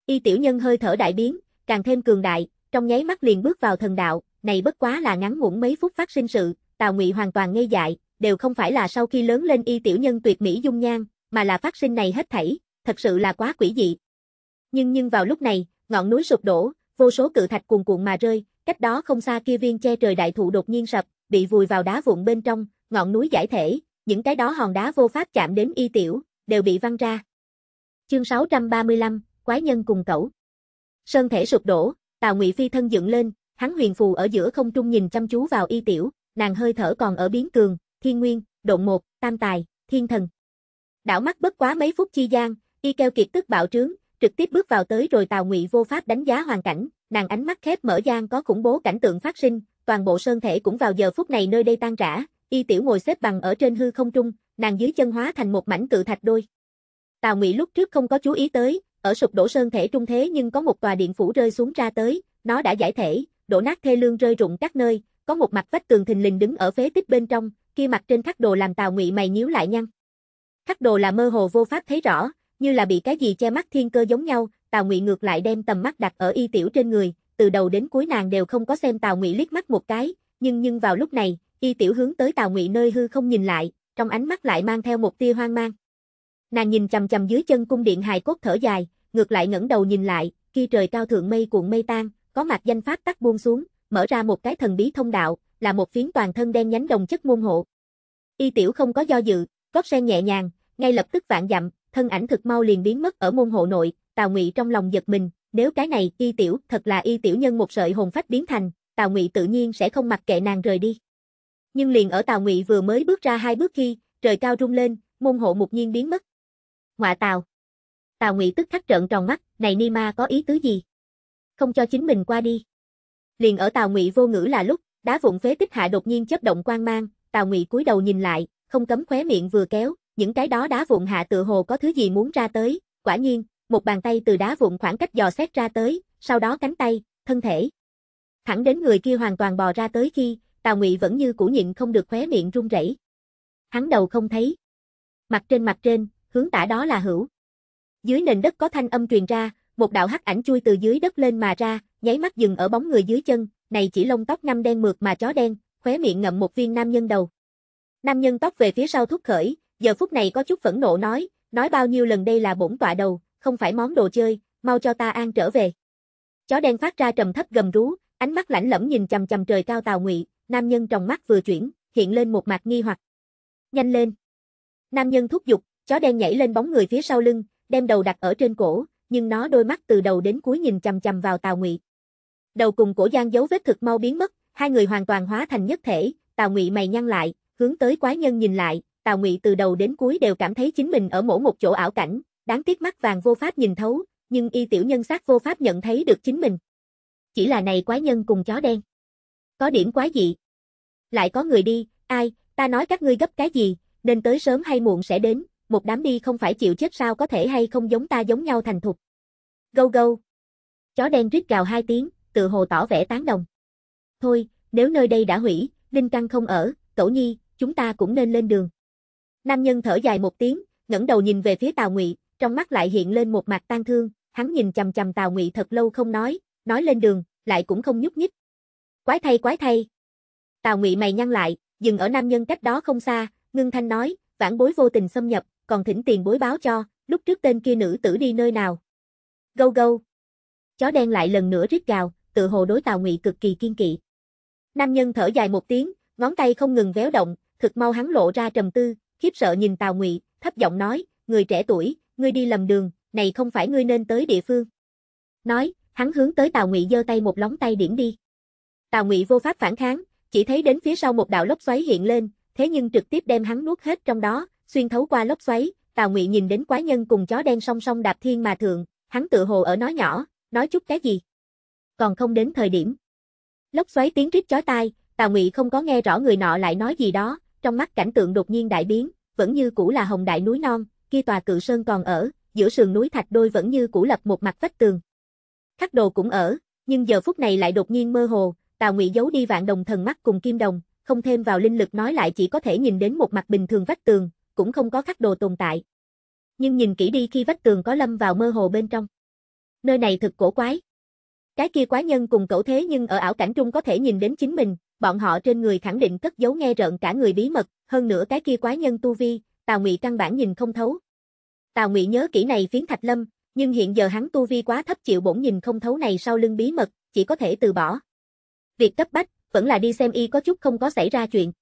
Y tiểu nhân hơi thở đại biến, càng thêm cường đại, trong nháy mắt liền bước vào thần đạo, này bất quá là ngắn ngủn mấy phút phát sinh sự, Tào Ngụy hoàn toàn ngây dại, đều không phải là sau khi lớn lên y tiểu nhân tuyệt mỹ dung nhan, mà là phát sinh này hết thảy, thật sự là quá quỷ dị. Nhưng nhưng vào lúc này, ngọn núi sụp đổ, vô số cự thạch cuồn cuộn mà rơi, cách đó không xa kia viên che trời đại thụ đột nhiên sập, bị vùi vào đá vụn bên trong, ngọn núi giải thể, những cái đó hòn đá vô pháp chạm đến y tiểu, đều bị văng ra. Chương 635, quái nhân cùng cẩu. Sơn thể sụp đổ, Tào Ngụy Phi thân dựng lên, hắn huyền phù ở giữa không trung nhìn chăm chú vào y tiểu nàng hơi thở còn ở biến cường, thiên nguyên, độn một, tam tài, thiên thần. Đảo mắt bất quá mấy phút chi gian, y keo kiệt tức bạo trướng, trực tiếp bước vào tới rồi tào ngụy vô pháp đánh giá hoàn cảnh, nàng ánh mắt khép mở gian có khủng bố cảnh tượng phát sinh, toàn bộ sơn thể cũng vào giờ phút này nơi đây tan rã, y tiểu ngồi xếp bằng ở trên hư không trung, nàng dưới chân hóa thành một mảnh cự thạch đôi. Tào Ngụy lúc trước không có chú ý tới, ở sụp đổ sơn thể trung thế nhưng có một tòa điện phủ rơi xuống ra tới, nó đã giải thể, đổ nát thê lương rơi rụng các nơi, có một mặt vách tường thình lình đứng ở phế tích bên trong, kia mặt trên khắc đồ làm Tào Ngụy mày nhíu lại nhăn. Khắc đồ là mơ hồ vô pháp thấy rõ, như là bị cái gì che mắt thiên cơ giống nhau, Tào Ngụy ngược lại đem tầm mắt đặt ở y tiểu trên người, từ đầu đến cuối nàng đều không có xem Tào Ngụy liếc mắt một cái, nhưng nhưng vào lúc này, y tiểu hướng tới Tào Ngụy nơi hư không nhìn lại, trong ánh mắt lại mang theo một tia hoang mang. Nàng nhìn chằm chằm dưới chân cung điện hài cốt thở dài, ngược lại ngẩng đầu nhìn lại, kia trời cao thượng mây cuộn mây tan, có mặt danh pháp tắt buông xuống, mở ra một cái thần bí thông đạo, là một phiến toàn thân đen nhánh đồng chất môn hộ. Y tiểu không có do dự, gót sen nhẹ nhàng, ngay lập tức vạn dặm, thân ảnh thực mau liền biến mất ở môn hộ nội, Tào Ngụy trong lòng giật mình, nếu cái này Y tiểu thật là Y tiểu nhân một sợi hồn phách biến thành, Tào Ngụy tự nhiên sẽ không mặc kệ nàng rời đi. Nhưng liền ở Tào Ngụy vừa mới bước ra hai bước khi, trời cao rung lên, môn hộ một nhiên biến mất. Họa Tào. Tào Ngụy tức khắc trợn tròn mắt, này Ni Ma có ý tứ gì? Không cho chính mình qua đi. Liền ở Tào Ngụy vô ngữ là lúc, đá vụn phế tích hạ đột nhiên chớp động quang mang, Tào Ngụy cúi đầu nhìn lại, không cấm khóe miệng vừa kéo, những cái đó đá vụn hạ tự hồ có thứ gì muốn ra tới, quả nhiên, một bàn tay từ đá vụn khoảng cách dò xét ra tới, sau đó cánh tay, thân thể. Thẳng đến người kia hoàn toàn bò ra tới khi, Tào Ngụy vẫn như cũ nhịn không được khóe miệng run rẩy. Hắn đầu không thấy. Mặt trên mặt trên, hướng tả đó là hữu. Dưới nền đất có thanh âm truyền ra, một đạo hắc ảnh chui từ dưới đất lên mà ra, nháy mắt dừng ở bóng người dưới chân, này chỉ lông tóc ngăm đen mượt mà chó đen, khóe miệng ngậm một viên nam nhân đầu. Nam nhân tóc về phía sau thúc khởi, giờ phút này có chút phẫn nộ nói, nói bao nhiêu lần đây là bổn tọa đầu, không phải món đồ chơi, mau cho ta an trở về. Chó đen phát ra trầm thấp gầm rú, ánh mắt lạnh lẫm nhìn chằm chằm trời cao tàu Ngụy, nam nhân trong mắt vừa chuyển, hiện lên một mặt nghi hoặc. Nhanh lên. Nam nhân thúc giục, chó đen nhảy lên bóng người phía sau lưng, đem đầu đặt ở trên cổ, nhưng nó đôi mắt từ đầu đến cuối nhìn chằm chằm vào tàu Ngụy. Đầu cùng cổ gian dấu vết thực mau biến mất, hai người hoàn toàn hóa thành nhất thể, Tào Ngụy mày nhăn lại, hướng tới quái nhân nhìn lại, Tào Ngụy từ đầu đến cuối đều cảm thấy chính mình ở mỗi một chỗ ảo cảnh, đáng tiếc mắt vàng vô pháp nhìn thấu, nhưng y tiểu nhân sát vô pháp nhận thấy được chính mình. Chỉ là này quái nhân cùng chó đen. Có điểm quái dị. Lại có người đi, ai, ta nói các ngươi gấp cái gì, nên tới sớm hay muộn sẽ đến, một đám đi không phải chịu chết sao có thể hay không giống ta giống nhau thành thục. Gâu gâu. Chó đen rít gào hai tiếng, tự hồ tỏ vẻ tán đồng. Thôi, nếu nơi đây đã hủy, Linh Căng không ở, Cẩu Nhi, chúng ta cũng nên lên đường. Nam nhân thở dài một tiếng, ngẩng đầu nhìn về phía Tào Ngụy, trong mắt lại hiện lên một mặt tang thương, hắn nhìn chằm chằm Tào Ngụy thật lâu không nói, nói lên đường, lại cũng không nhúc nhích. Quái thay quái thay. Tào Ngụy mày nhăn lại, dừng ở nam nhân cách đó không xa, ngưng thanh nói, vãn bối vô tình xâm nhập, còn thỉnh tiền bối báo cho, lúc trước tên kia nữ tử đi nơi nào. Gâu gâu. Chó đen lại lần nữa rít gào, tự hồ đối Tào Ngụy cực kỳ kiên kỵ. Nam nhân thở dài một tiếng, ngón tay không ngừng véo động, thực mau hắn lộ ra trầm tư, khiếp sợ nhìn Tào Ngụy, thấp giọng nói, người trẻ tuổi, ngươi đi lầm đường, này không phải ngươi nên tới địa phương. Nói, hắn hướng tới Tào Ngụy giơ tay một lóng tay điểm đi. Tào Ngụy vô pháp phản kháng, chỉ thấy đến phía sau một đạo lốc xoáy hiện lên, thế nhưng trực tiếp đem hắn nuốt hết trong đó, xuyên thấu qua lốc xoáy, Tào Ngụy nhìn đến quái nhân cùng chó đen song song đạp thiên mà thượng, hắn tự hồ ở nói nhỏ, nói chút cái gì còn không đến thời điểm. Lốc xoáy tiếng rít chói tai, Tào Ngụy không có nghe rõ người nọ lại nói gì đó, trong mắt cảnh tượng đột nhiên đại biến, vẫn như cũ là hồng đại núi non, kia tòa cự sơn còn ở, giữa sườn núi thạch đôi vẫn như cũ lập một mặt vách tường. Khắc đồ cũng ở, nhưng giờ phút này lại đột nhiên mơ hồ, Tào Ngụy giấu đi vạn đồng thần mắt cùng kim đồng, không thêm vào linh lực nói lại chỉ có thể nhìn đến một mặt bình thường vách tường, cũng không có khắc đồ tồn tại. Nhưng nhìn kỹ đi khi vách tường có lâm vào mơ hồ bên trong. Nơi này thực cổ quái. Cái kia quái nhân cùng cậu thế nhưng ở ảo cảnh trung có thể nhìn đến chính mình, bọn họ trên người khẳng định cất giấu nghe rợn cả người bí mật, hơn nữa cái kia quái nhân tu vi, Tào Ngụy căn bản nhìn không thấu. Tào Ngụy nhớ kỹ này phiến Thạch Lâm, nhưng hiện giờ hắn tu vi quá thấp chịu bổn nhìn không thấu này sau lưng bí mật, chỉ có thể từ bỏ. Việc cấp bách, vẫn là đi xem y có chút không có xảy ra chuyện.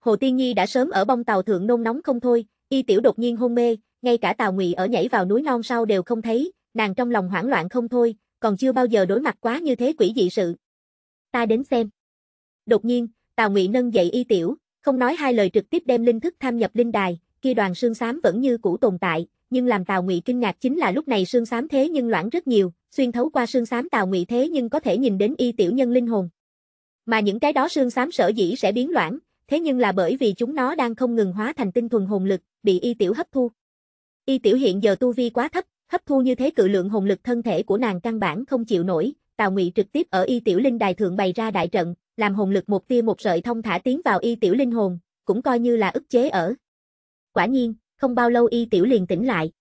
Hồ Tiên Nhi đã sớm ở bông tàu thượng nôn nóng không thôi, y tiểu đột nhiên hôn mê, ngay cả Tào Ngụy ở nhảy vào núi non sau đều không thấy, nàng trong lòng hoảng loạn không thôi, còn chưa bao giờ đối mặt quá như thế quỷ dị sự. Ta đến xem. Đột nhiên, Tào Ngụy nâng dậy y tiểu, không nói hai lời trực tiếp đem linh thức tham nhập linh đài, kia đoàn sương xám vẫn như cũ tồn tại, nhưng làm Tào Ngụy kinh ngạc chính là lúc này sương xám thế nhưng loãng rất nhiều, xuyên thấu qua sương xám Tào Ngụy thế nhưng có thể nhìn đến y tiểu nhân linh hồn. Mà những cái đó sương xám sở dĩ sẽ biến loãng, thế nhưng là bởi vì chúng nó đang không ngừng hóa thành tinh thuần hồn lực, bị y tiểu hấp thu. Y tiểu hiện giờ tu vi quá thấp, Hấp thu như thế cự lượng hồn lực thân thể của nàng căn bản không chịu nổi, Tào Ngụy trực tiếp ở Y Tiểu Linh đài thượng bày ra đại trận, làm hồn lực một tia một sợi thông thả tiến vào Y Tiểu Linh hồn, cũng coi như là ức chế ở. Quả nhiên, không bao lâu Y Tiểu liền tỉnh lại.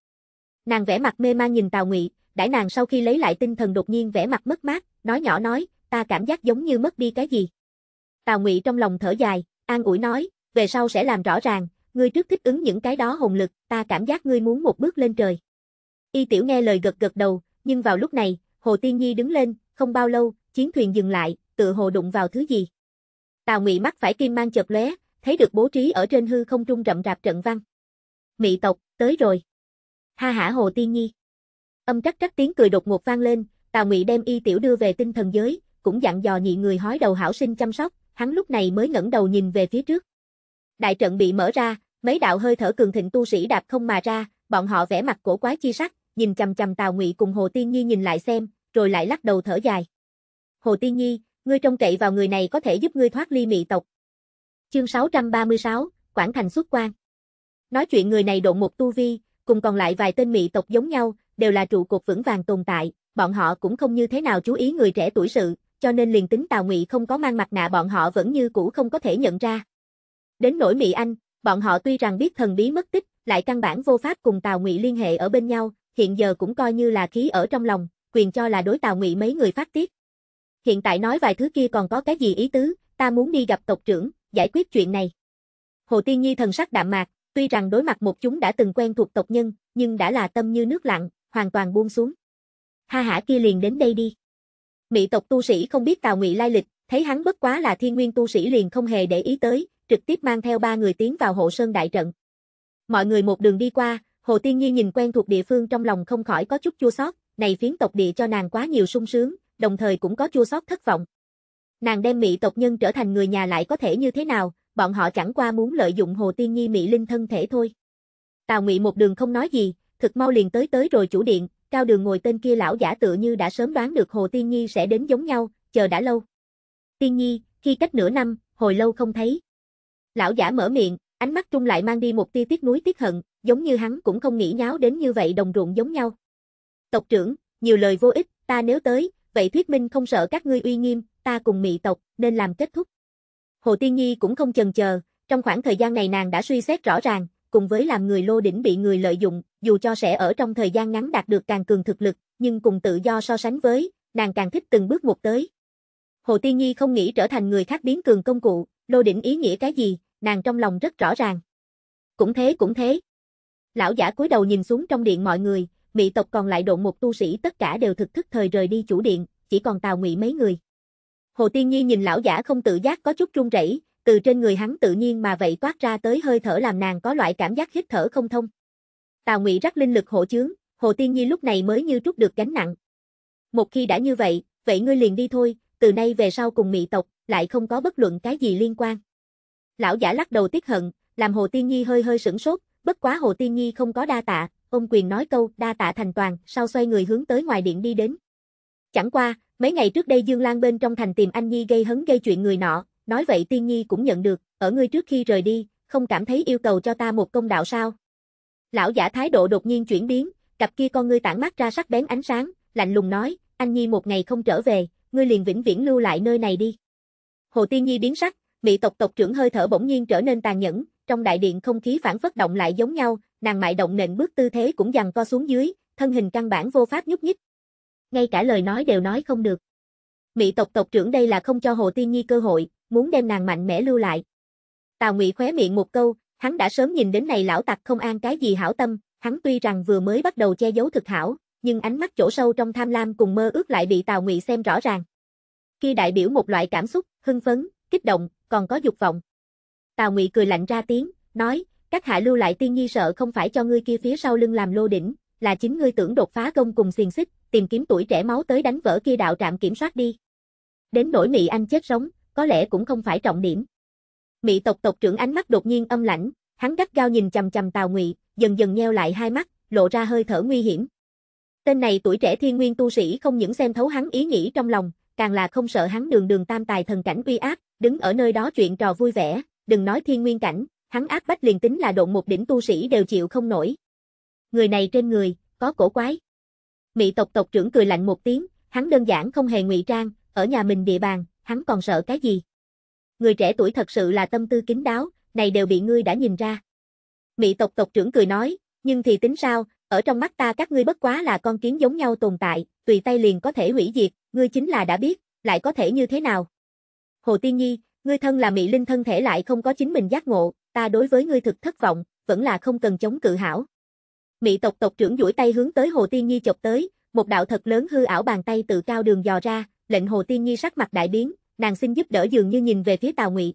Nàng vẻ mặt mê man nhìn Tào Ngụy, đãi nàng sau khi lấy lại tinh thần đột nhiên vẻ mặt mất mát, nói nhỏ nói, ta cảm giác giống như mất đi cái gì. Tào Ngụy trong lòng thở dài, an ủi nói, về sau sẽ làm rõ ràng, ngươi trước thích ứng những cái đó hồn lực, ta cảm giác ngươi muốn một bước lên trời. Y Tiểu nghe lời gật gật đầu, nhưng vào lúc này, Hồ Tiên Nhi đứng lên, không bao lâu, chiến thuyền dừng lại, tự hồ đụng vào thứ gì. Tào Ngụy mắt phải kim mang chợt lóe, thấy được bố trí ở trên hư không trung rậm rạp trận văn. Mị tộc, tới rồi. Ha hả Hồ Tiên Nhi. Âm trắc trắc tiếng cười đột ngột vang lên, Tào Ngụy đem Y Tiểu đưa về tinh thần giới, cũng dặn dò nhị người hói đầu hảo sinh chăm sóc, hắn lúc này mới ngẩng đầu nhìn về phía trước. Đại trận bị mở ra, mấy đạo hơi thở cường thịnh tu sĩ đạp không mà ra, bọn họ vẽ mặt cổ quái chi sắc, nhìn chằm chằm Tào Ngụy cùng Hồ Tiên Nhi nhìn lại xem, rồi lại lắc đầu thở dài. Hồ Tiên Nhi, ngươi trông cậy vào người này có thể giúp ngươi thoát ly mị tộc. Chương 636, Quảng Thành xuất quan. Nói chuyện người này độ một tu vi, cùng còn lại vài tên mị tộc giống nhau, đều là trụ cột vững vàng tồn tại, bọn họ cũng không như thế nào chú ý người trẻ tuổi sự, cho nên liền tính Tào Ngụy không có mang mặt nạ bọn họ vẫn như cũ không có thể nhận ra. Đến nỗi Mỹ Anh, bọn họ tuy rằng biết thần bí mất tích, lại căn bản vô pháp cùng Tào Ngụy liên hệ ở bên nhau, hiện giờ cũng coi như là khí ở trong lòng, quyền cho là đối Tào Ngụy mấy người phát tiết. Hiện tại nói vài thứ kia còn có cái gì ý tứ, ta muốn đi gặp tộc trưởng, giải quyết chuyện này. Hồ Tiên Nhi thần sắc đạm mạc, tuy rằng đối mặt một chúng đã từng quen thuộc tộc nhân, nhưng đã là tâm như nước lặng, hoàn toàn buông xuống. Ha hả kia liền đến đây đi. Mỹ tộc tu sĩ không biết Tào Ngụy lai lịch, thấy hắn bất quá là thiên nguyên tu sĩ liền không hề để ý tới, trực tiếp mang theo ba người tiến vào hộ sơn đại trận. Mọi người một đường đi qua, Hồ Tiên Nhi nhìn quen thuộc địa phương trong lòng không khỏi có chút chua xót, này phiến tộc địa cho nàng quá nhiều sung sướng, đồng thời cũng có chua xót thất vọng. Nàng đem mỹ tộc nhân trở thành người nhà lại có thể như thế nào, bọn họ chẳng qua muốn lợi dụng Hồ Tiên Nhi mỹ linh thân thể thôi. Tào Ngụy một đường không nói gì, thực mau liền tới tới rồi chủ điện, cao đường ngồi tên kia lão giả tựa như đã sớm đoán được Hồ Tiên Nhi sẽ đến giống nhau, chờ đã lâu. Tiên Nhi, khi cách nửa năm, hồi lâu không thấy. Lão giả mở miệng, ánh mắt trung lại mang đi một tia tiếc nuối tiếc hận, giống như hắn cũng không nghĩ nháo đến như vậy đồng ruộng giống nhau. Tộc trưởng, nhiều lời vô ích, ta nếu tới, vậy thuyết minh không sợ các ngươi uy nghiêm, ta cùng mị tộc, nên làm kết thúc. Hồ Tiên Nhi cũng không chần chờ, trong khoảng thời gian này nàng đã suy xét rõ ràng, cùng với làm người lô đỉnh bị người lợi dụng, dù cho sẽ ở trong thời gian ngắn đạt được càng cường thực lực, nhưng cùng tự do so sánh với, nàng càng thích từng bước một tới. Hồ Tiên Nhi không nghĩ trở thành người khác biến cường công cụ, lô đỉnh ý nghĩa cái gì, nàng trong lòng rất rõ ràng. Cũng thế cũng thế, Lão giả cúi đầu nhìn xuống trong điện mọi người, mỹ tộc còn lại độn một tu sĩ tất cả đều thực thức thời rời đi chủ điện, chỉ còn Tào Ngụy mấy người. Hồ Tiên Nhi nhìn lão giả không tự giác có chút run rẩy, từ trên người hắn tự nhiên mà vậy toát ra tới hơi thở làm nàng có loại cảm giác hít thở không thông. Tào Ngụy rắc linh lực hộ chướng, Hồ Tiên Nhi lúc này mới như trút được gánh nặng. Một khi đã như vậy, vậy ngươi liền đi thôi, từ nay về sau cùng mỹ tộc, lại không có bất luận cái gì liên quan. Lão giả lắc đầu tiếc hận, làm Hồ Tiên Nhi hơi hơi sửng sốt, Bất quá Hồ Tiên Nhi không có đa tạ, ông quyền nói câu đa tạ thành toàn, sau xoay người hướng tới ngoài điện đi đến. Chẳng qua, mấy ngày trước đây Dương Lan bên trong thành tìm anh Nhi gây hấn gây chuyện người nọ, nói vậy Tiên Nhi cũng nhận được, ở ngươi trước khi rời đi, không cảm thấy yêu cầu cho ta một công đạo sao? Lão giả thái độ đột nhiên chuyển biến, cặp kia con ngươi tản mắt ra sắc bén ánh sáng, lạnh lùng nói, anh Nhi một ngày không trở về, ngươi liền vĩnh viễn lưu lại nơi này đi. Hồ Tiên Nhi biến sắc, mỹ tộc tộc trưởng hơi thở bỗng nhiên trở nên tàn nhẫn, trong đại điện không khí phản phất động lại giống nhau, nàng mại động nện bước tư thế cũng dằn co xuống dưới, thân hình căn bản vô pháp nhúc nhích. Ngay cả lời nói đều nói không được. Mỹ tộc tộc trưởng đây là không cho Hồ Tiên Nhi cơ hội, muốn đem nàng mạnh mẽ lưu lại. Tào Ngụy khóe miệng một câu, hắn đã sớm nhìn đến này lão tặc không an cái gì hảo tâm, hắn tuy rằng vừa mới bắt đầu che giấu thực hảo, nhưng ánh mắt chỗ sâu trong tham lam cùng mơ ước lại bị Tào Ngụy xem rõ ràng. Khi đại biểu một loại cảm xúc, hưng phấn, kích động, còn có dục vọng. Tào Ngụy cười lạnh ra tiếng, nói, các hạ lưu lại tiên nhi sợ không phải cho ngươi kia phía sau lưng làm lô đỉnh, là chính ngươi tưởng đột phá công cùng xiềng xích, tìm kiếm tuổi trẻ máu tới đánh vỡ kia đạo trạm kiểm soát đi. Đến nỗi Mị Anh chết sống, có lẽ cũng không phải trọng điểm. Mị tộc tộc trưởng ánh mắt đột nhiên âm lãnh, hắn gắt gao nhìn chằm chằm Tào Ngụy, dần dần nheo lại hai mắt, lộ ra hơi thở nguy hiểm. Tên này tuổi trẻ thiên nguyên tu sĩ không những xem thấu hắn ý nghĩ trong lòng, càng là không sợ hắn đường đường tam tài thần cảnh uy áp, đứng ở nơi đó chuyện trò vui vẻ, đừng nói thiên nguyên cảnh, hắn ác bách liền tính là độ một đỉnh tu sĩ đều chịu không nổi. Người này trên người, có cổ quái. mỹ tộc tộc trưởng cười lạnh một tiếng, hắn đơn giản không hề ngụy trang, ở nhà mình địa bàn, hắn còn sợ cái gì? Người trẻ tuổi thật sự là tâm tư kín đáo, này đều bị ngươi đã nhìn ra. mỹ tộc tộc trưởng cười nói, nhưng thì tính sao, ở trong mắt ta các ngươi bất quá là con kiến giống nhau tồn tại, tùy tay liền có thể hủy diệt, ngươi chính là đã biết, lại có thể như thế nào? Hồ Tiên Nhi, Ngươi thân là mỹ linh thân thể lại không có chính mình giác ngộ, ta đối với ngươi thực thất vọng, vẫn là không cần chống cự hảo. Mỹ tộc tộc trưởng duỗi tay hướng tới Hồ Tiên Nhi chọc tới, một đạo thật lớn hư ảo bàn tay tự cao đường dò ra, lệnh Hồ Tiên Nhi sắc mặt đại biến, nàng xin giúp đỡ dường như nhìn về phía Tào Ngụy.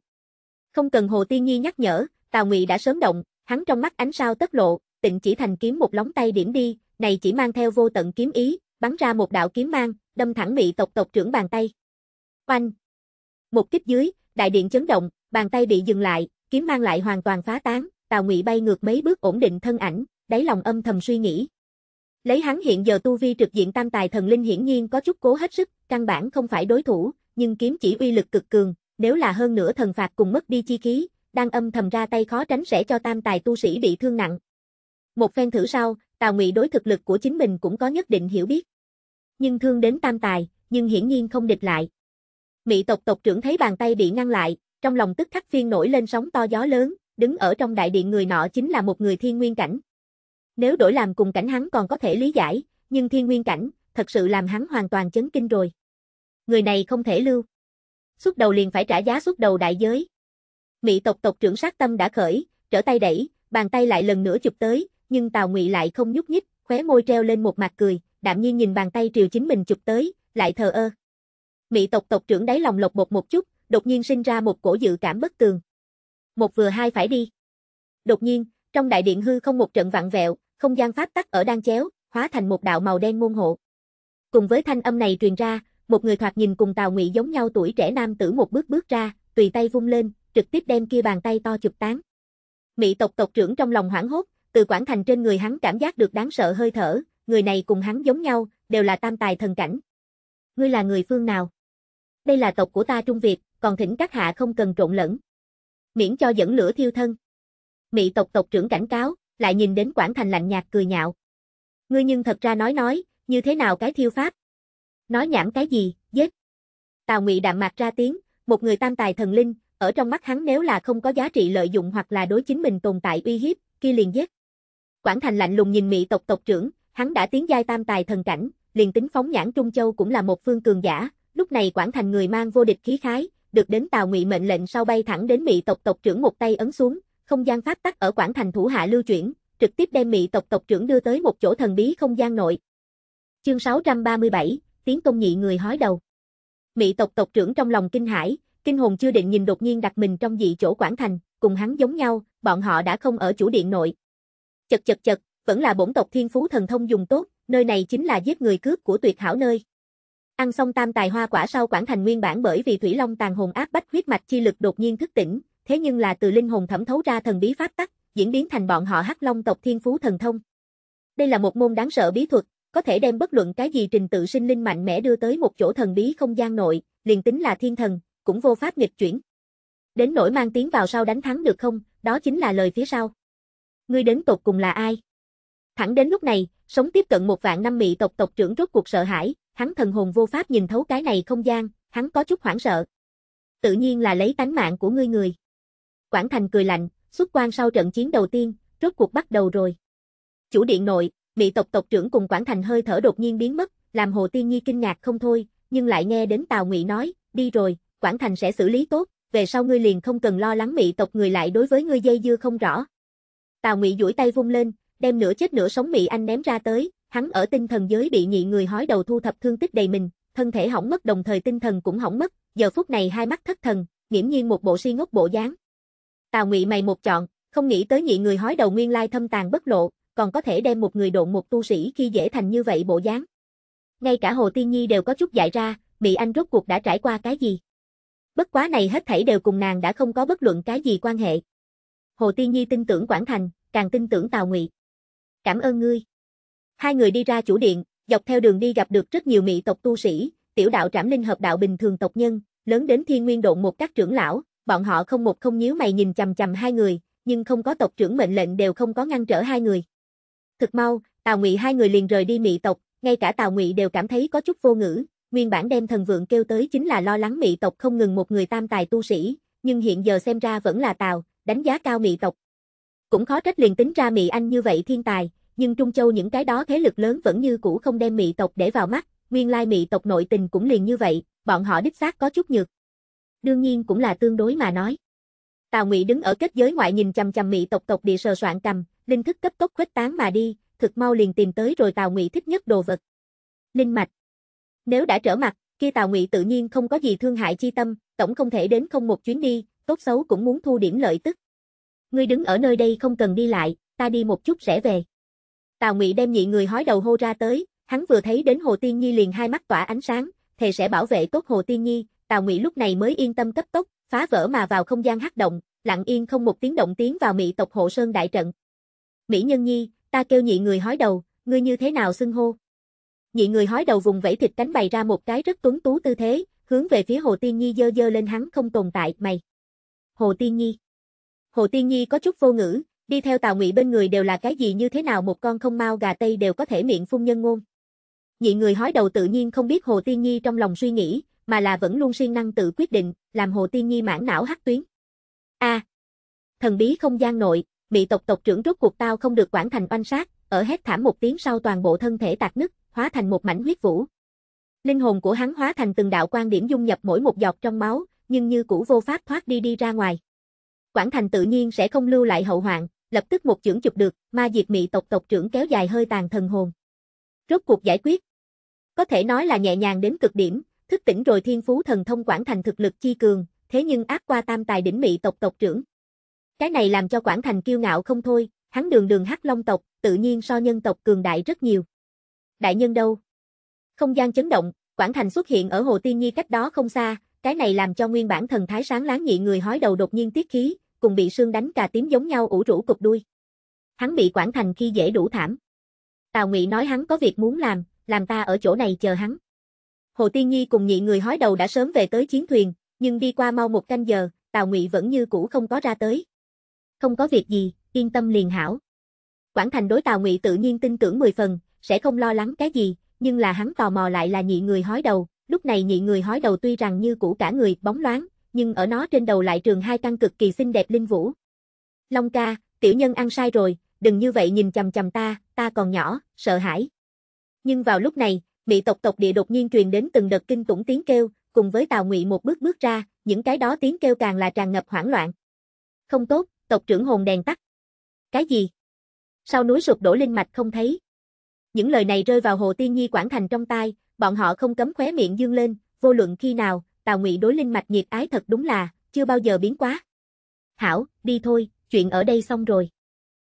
Không cần Hồ Tiên Nhi nhắc nhở, Tào Ngụy đã sớm động, hắn trong mắt ánh sao tất lộ, tịnh chỉ thành kiếm một lóng tay điểm đi, này chỉ mang theo vô tận kiếm ý, bắn ra một đạo kiếm mang, đâm thẳng Mỹ tộc tộc trưởng bàn tay. Oanh! Một kích dưới, đại điện chấn động, bàn tay bị dừng lại, kiếm mang lại hoàn toàn phá tán, Tào Ngụy bay ngược mấy bước ổn định thân ảnh, đáy lòng âm thầm suy nghĩ. Lấy hắn hiện giờ tu vi trực diện tam tài thần linh hiển nhiên có chút cố hết sức, căn bản không phải đối thủ, nhưng kiếm chỉ uy lực cực cường, nếu là hơn nữa thần phạt cùng mất đi chi khí, đang âm thầm ra tay khó tránh sẽ cho tam tài tu sĩ bị thương nặng. Một phen thử sau, Tào Ngụy đối thực lực của chính mình cũng có nhất định hiểu biết. Nhưng thương đến tam tài, nhưng hiển nhiên không địch lại. Mị tộc tộc trưởng thấy bàn tay bị ngăn lại, trong lòng tức khắc phiên nổi lên sóng to gió lớn, đứng ở trong đại điện người nọ chính là một người thiên nguyên cảnh. Nếu đổi làm cùng cảnh hắn còn có thể lý giải, nhưng thiên nguyên cảnh, thật sự làm hắn hoàn toàn chấn kinh rồi. Người này không thể lưu. Xuất đầu liền phải trả giá xuất đầu đại giới. Mị tộc tộc trưởng sát tâm đã khởi, trở tay đẩy, bàn tay lại lần nữa chụp tới, nhưng Tào Ngụy lại không nhúc nhích, khóe môi treo lên một mặt cười, đạm nhiên nhìn bàn tay triều chính mình chụp tới, lại thờ ơ. Mị tộc tộc trưởng đáy lòng lộc bột một chút, đột nhiên sinh ra một cổ dự cảm bất tường. Một vừa hai phải đi. Đột nhiên, trong đại điện hư không một trận vặn vẹo, không gian pháp tắc ở đang chéo, hóa thành một đạo màu đen môn hộ. Cùng với thanh âm này truyền ra, một người thoạt nhìn cùng Tào Ngụy giống nhau tuổi trẻ nam tử một bước bước ra, tùy tay vung lên, trực tiếp đem kia bàn tay to chụp tán. Mị tộc tộc trưởng trong lòng hoảng hốt, từ quảng thành trên người hắn cảm giác được đáng sợ hơi thở, người này cùng hắn giống nhau, đều là tam tài thần cảnh. Ngươi là người phương nào? đây là tộc của ta Trung Việt, còn thỉnh các hạ không cần trộn lẫn. Miễn cho dẫn lửa thiêu thân. Mị tộc tộc trưởng cảnh cáo, lại nhìn đến Quảng Thành lạnh nhạt cười nhạo. Ngươi nhưng thật ra nói nói, như thế nào cái thiêu pháp? Nói nhảm cái gì, giết. Tào Ngụy đạm mạc ra tiếng, một người tam tài thần linh, ở trong mắt hắn nếu là không có giá trị lợi dụng hoặc là đối chính mình tồn tại uy hiếp, kia liền giết. Quảng Thành lạnh lùng nhìn Mị tộc tộc trưởng, hắn đã tiến giai tam tài thần cảnh, liền tính phóng nhãn Trung Châu cũng là một phương cường giả, lúc này Quảng Thành người mang vô địch khí khái, được đến Tào Ngụy mệnh lệnh sau bay thẳng đến mỹ tộc tộc trưởng một tay ấn xuống, không gian pháp tắc ở Quảng Thành thủ hạ lưu chuyển, trực tiếp đem mỹ tộc tộc trưởng đưa tới một chỗ thần bí không gian nội. Chương 637, tiếng công nhị người hói đầu. mỹ tộc tộc trưởng trong lòng kinh hãi, kinh hồn chưa định nhìn đột nhiên đặt mình trong dị chỗ Quảng Thành, cùng hắn giống nhau, bọn họ đã không ở chủ điện nội. Chật chật chật, vẫn là bổn tộc thiên phú thần thông dùng tốt, nơi này chính là giết người cướp của tuyệt hảo nơi. Ăn xong tam tài hoa quả sau quảng thành nguyên bản bởi vì Thủy Long tàn hồn áp bách huyết mạch chi lực đột nhiên thức tỉnh, thế nhưng là từ linh hồn thẩm thấu ra thần bí pháp tắc, diễn biến thành bọn họ Hắc Long tộc Thiên Phú thần thông. Đây là một môn đáng sợ bí thuật, có thể đem bất luận cái gì trình tự sinh linh mạnh mẽ đưa tới một chỗ thần bí không gian nội, liền tính là thiên thần, cũng vô pháp nghịch chuyển. Đến nỗi mang tiếng vào sau đánh thắng được không, đó chính là lời phía sau. Ngươi đến tột cùng là ai? Thẳng đến lúc này, sống tiếp cận một vạn năm mị tộc tộc trưởng rốt cuộc sợ hãi, hắn thần hồn vô pháp nhìn thấu cái này không gian, hắn có chút hoảng sợ. Tự nhiên là lấy tánh mạng của ngươi người. Quảng Thành cười lạnh, xuất quan sau trận chiến đầu tiên, rốt cuộc bắt đầu rồi. Chủ điện nội, bị tộc tộc trưởng cùng Quảng Thành hơi thở đột nhiên biến mất, làm Hồ Tiên Nhi kinh ngạc không thôi, nhưng lại nghe đến Tào Ngụy nói, đi rồi, Quảng Thành sẽ xử lý tốt, về sau ngươi liền không cần lo lắng mị tộc người lại đối với ngươi dây dưa không rõ. Tào Ngụy duỗi tay vung lên, đem nửa chết nửa sống mị anh ném ra tới, Hắn ở tinh thần giới bị nhị người hói đầu thu thập thương tích đầy mình, thân thể hỏng mất đồng thời tinh thần cũng hỏng mất, giờ phút này hai mắt thất thần, nghiễm nhiên một bộ si ngốc bộ dáng. Tào Ngụy mày một chọn, không nghĩ tới nhị người hói đầu nguyên lai thâm tàn bất lộ, còn có thể đem một người độn một tu sĩ khi dễ thành như vậy bộ dáng. Ngay cả Hồ Tiên Nhi đều có chút giải ra, bị anh rốt cuộc đã trải qua cái gì. Bất quá này hết thảy đều cùng nàng đã không có bất luận cái gì quan hệ. Hồ Tiên Nhi tin tưởng Quảng Thành, càng tin tưởng Tào Ngụy. Cảm ơn ngươi. Hai người đi ra chủ điện, dọc theo đường đi gặp được rất nhiều mỹ tộc tu sĩ, tiểu đạo trảm linh hợp đạo bình thường tộc nhân, lớn đến thiên nguyên độn một các trưởng lão, bọn họ không một không nhíu mày nhìn chằm chằm hai người, nhưng không có tộc trưởng mệnh lệnh đều không có ngăn trở hai người. Thực mau, Tào Ngụy hai người liền rời đi mỹ tộc, ngay cả Tào Ngụy đều cảm thấy có chút vô ngữ, nguyên bản đem thần vượng kêu tới chính là lo lắng mỹ tộc không ngừng một người tam tài tu sĩ, nhưng hiện giờ xem ra vẫn là Tào, đánh giá cao mỹ tộc. Cũng khó trách liền tính ra mỹ anh như vậy thiên tài, nhưng Trung Châu những cái đó thế lực lớn vẫn như cũ không đem mị tộc để vào mắt, nguyên lai mị tộc nội tình cũng liền như vậy, bọn họ đích xác có chút nhược. Đương nhiên cũng là tương đối mà nói. Tào Ngụy đứng ở kết giới ngoại nhìn chằm chằm mị tộc tộc địa sờ soạn cầm, linh thức cấp tốc khuếch tán mà đi, thực mau liền tìm tới rồi Tào Ngụy thích nhất đồ vật. Linh mạch. Nếu đã trở mặt, kia Tào Ngụy tự nhiên không có gì thương hại chi tâm, tổng không thể đến không một chuyến đi, tốt xấu cũng muốn thu điểm lợi tức. Ngươi đứng ở nơi đây không cần đi lại, ta đi một chút sẽ về. Tào Ngụy đem nhị người hói đầu hô ra tới, hắn vừa thấy đến Hồ Tiên Nhi liền hai mắt tỏa ánh sáng, thề sẽ bảo vệ tốt Hồ Tiên Nhi, Tào Ngụy lúc này mới yên tâm cấp tốc, phá vỡ mà vào không gian hắc động, lặng yên không một tiếng động tiến vào mỹ tộc hộ sơn đại trận. Mỹ Nhân Nhi, ta kêu nhị người hói đầu, ngươi như thế nào xưng hô? Nhị người hói đầu vùng vẫy thịt cánh bày ra một cái rất tuấn tú tư thế, hướng về phía Hồ Tiên Nhi dơ dơ lên hắn không tồn tại, mày. Hồ Tiên Nhi. Hồ Tiên Nhi có chút vô ngữ, đi theo Tào Ngụy bên người đều là cái gì như thế nào một con không mau gà tây đều có thể miệng phun nhân ngôn. Nhị người hói đầu tự nhiên không biết Hồ Tiên Nhi trong lòng suy nghĩ, mà là vẫn luôn siêng năng tự quyết định, làm Hồ Tiên Nhi mãn não hắc tuyến. A. À, thần bí không gian nội, bị tộc tộc trưởng rốt cuộc tao không được quản thành oanh sát, ở hét thảm một tiếng sau toàn bộ thân thể tạc nứt, hóa thành một mảnh huyết vũ. Linh hồn của hắn hóa thành từng đạo quan điểm dung nhập mỗi một giọt trong máu, nhưng như cũ vô pháp thoát đi đi ra ngoài. quản thành tự nhiên sẽ không lưu lại hậu hoạn, lập tức một chưởng chụp được, ma diệt mị tộc tộc trưởng kéo dài hơi tàn thần hồn. Rốt cuộc giải quyết. Có thể nói là nhẹ nhàng đến cực điểm, thức tỉnh rồi thiên phú thần thông quản thành thực lực chi cường, thế nhưng áp qua tam tài đỉnh mị tộc tộc trưởng. Cái này làm cho quản thành kiêu ngạo không thôi, hắn đường đường hắc long tộc, tự nhiên so nhân tộc cường đại rất nhiều. Đại nhân đâu? Không gian chấn động, quản thành xuất hiện ở hồ tiên nhi cách đó không xa, cái này làm cho nguyên bản thần thái sáng láng nhị người hói đầu đột nhiên tiết khí, cùng bị sương đánh cà tím giống nhau ủ rũ cục đuôi. Hắn bị quản thành khi dễ đủ thảm. Tào Ngụy nói hắn có việc muốn làm, làm ta ở chỗ này chờ hắn. Hồ Tiên Nhi cùng nhị người hói đầu đã sớm về tới chiến thuyền, nhưng đi qua mau một canh giờ, Tào Ngụy vẫn như cũ không có ra tới. Không có việc gì, yên tâm liền hảo. quản Thành đối Tào Ngụy tự nhiên tin tưởng 10 phần, sẽ không lo lắng cái gì, nhưng là hắn tò mò lại là nhị người hói đầu, lúc này nhị người hói đầu tuy rằng như cũ cả người bóng loáng, nhưng ở nó trên đầu lại trường hai căn cực kỳ xinh đẹp linh vũ. Long ca, tiểu nhân ăn sai rồi, đừng như vậy nhìn chầm chầm ta, ta còn nhỏ, sợ hãi. Nhưng vào lúc này, mỹ tộc tộc địa đột nhiên truyền đến từng đợt kinh tủng tiếng kêu, cùng với Tào Ngụy một bước bước ra, những cái đó tiếng kêu càng là tràn ngập hoảng loạn. Không tốt, tộc trưởng hồn đèn tắt. Cái gì? Sau núi sụp đổ linh mạch không thấy. Những lời này rơi vào Hồ Tiên Nhi Quảng Thành trong tai, bọn họ không cấm khóe miệng dương lên, vô luận khi nào, Tào Ngụy đối linh mạch nhiệt ái thật đúng là, chưa bao giờ biến quá. Hảo, đi thôi, chuyện ở đây xong rồi.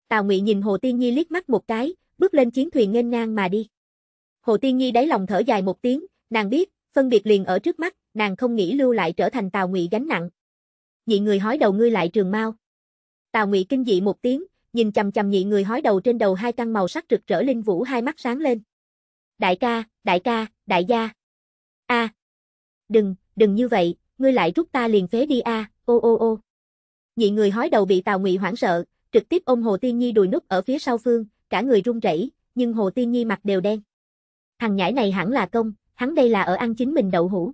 Tào Ngụy nhìn Hồ Tiên Nhi liếc mắt một cái, bước lên chiến thuyền nghênh ngang mà đi. Hồ Tiên Nhi đáy lòng thở dài một tiếng, nàng biết, phân biệt liền ở trước mắt, nàng không nghĩ lưu lại trở thành Tào Ngụy gánh nặng. Nhị người hói đầu ngươi lại trường mau. Tào Ngụy kinh dị một tiếng, nhìn chằm chằm nhị người hói đầu trên đầu hai căn màu sắc rực rỡ linh vũ hai mắt sáng lên. Đại ca, đại ca, đại gia. A. Đừng, đừng như vậy, ngươi lại rút ta liền phế đi a, ô ô ô. Nhị người hói đầu bị Tào Ngụy hoảng sợ, trực tiếp ôm Hồ Tiên Nhi đùi núp ở phía sau phương, cả người run rẩy, nhưng Hồ Tiên Nhi mặt đều đen. Thằng nhãi này hẳn là công, hắn đây là ở ăn chính mình đậu hũ.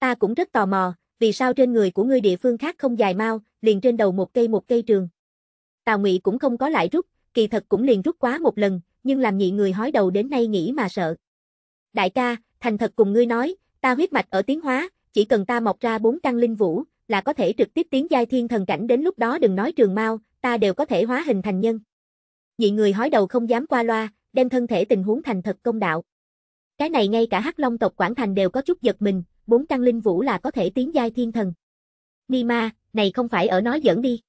Ta cũng rất tò mò, vì sao trên người của ngươi địa phương khác không dài mau, liền trên đầu một cây một cây trường. Tào Ngụy cũng không có lại rút, kỳ thật cũng liền rút quá một lần, nhưng làm nhị người hói đầu đến nay nghĩ mà sợ. Đại ca, thành thật cùng ngươi nói, ta huyết mạch ở tiến hóa, chỉ cần ta mọc ra bốn căn linh vũ, là có thể trực tiếp tiến giai thiên thần cảnh đến lúc đó đừng nói trường mau, ta đều có thể hóa hình thành nhân. Nhị người hói đầu không dám qua loa, đem thân thể tình huống thành thật công đạo. Cái này ngay cả Hắc Long tộc Quảng Thành đều có chút giật mình, bốn căn linh vũ là có thể tiến giai thiên thần. Ni ma, này không phải ở nói giỡn đi.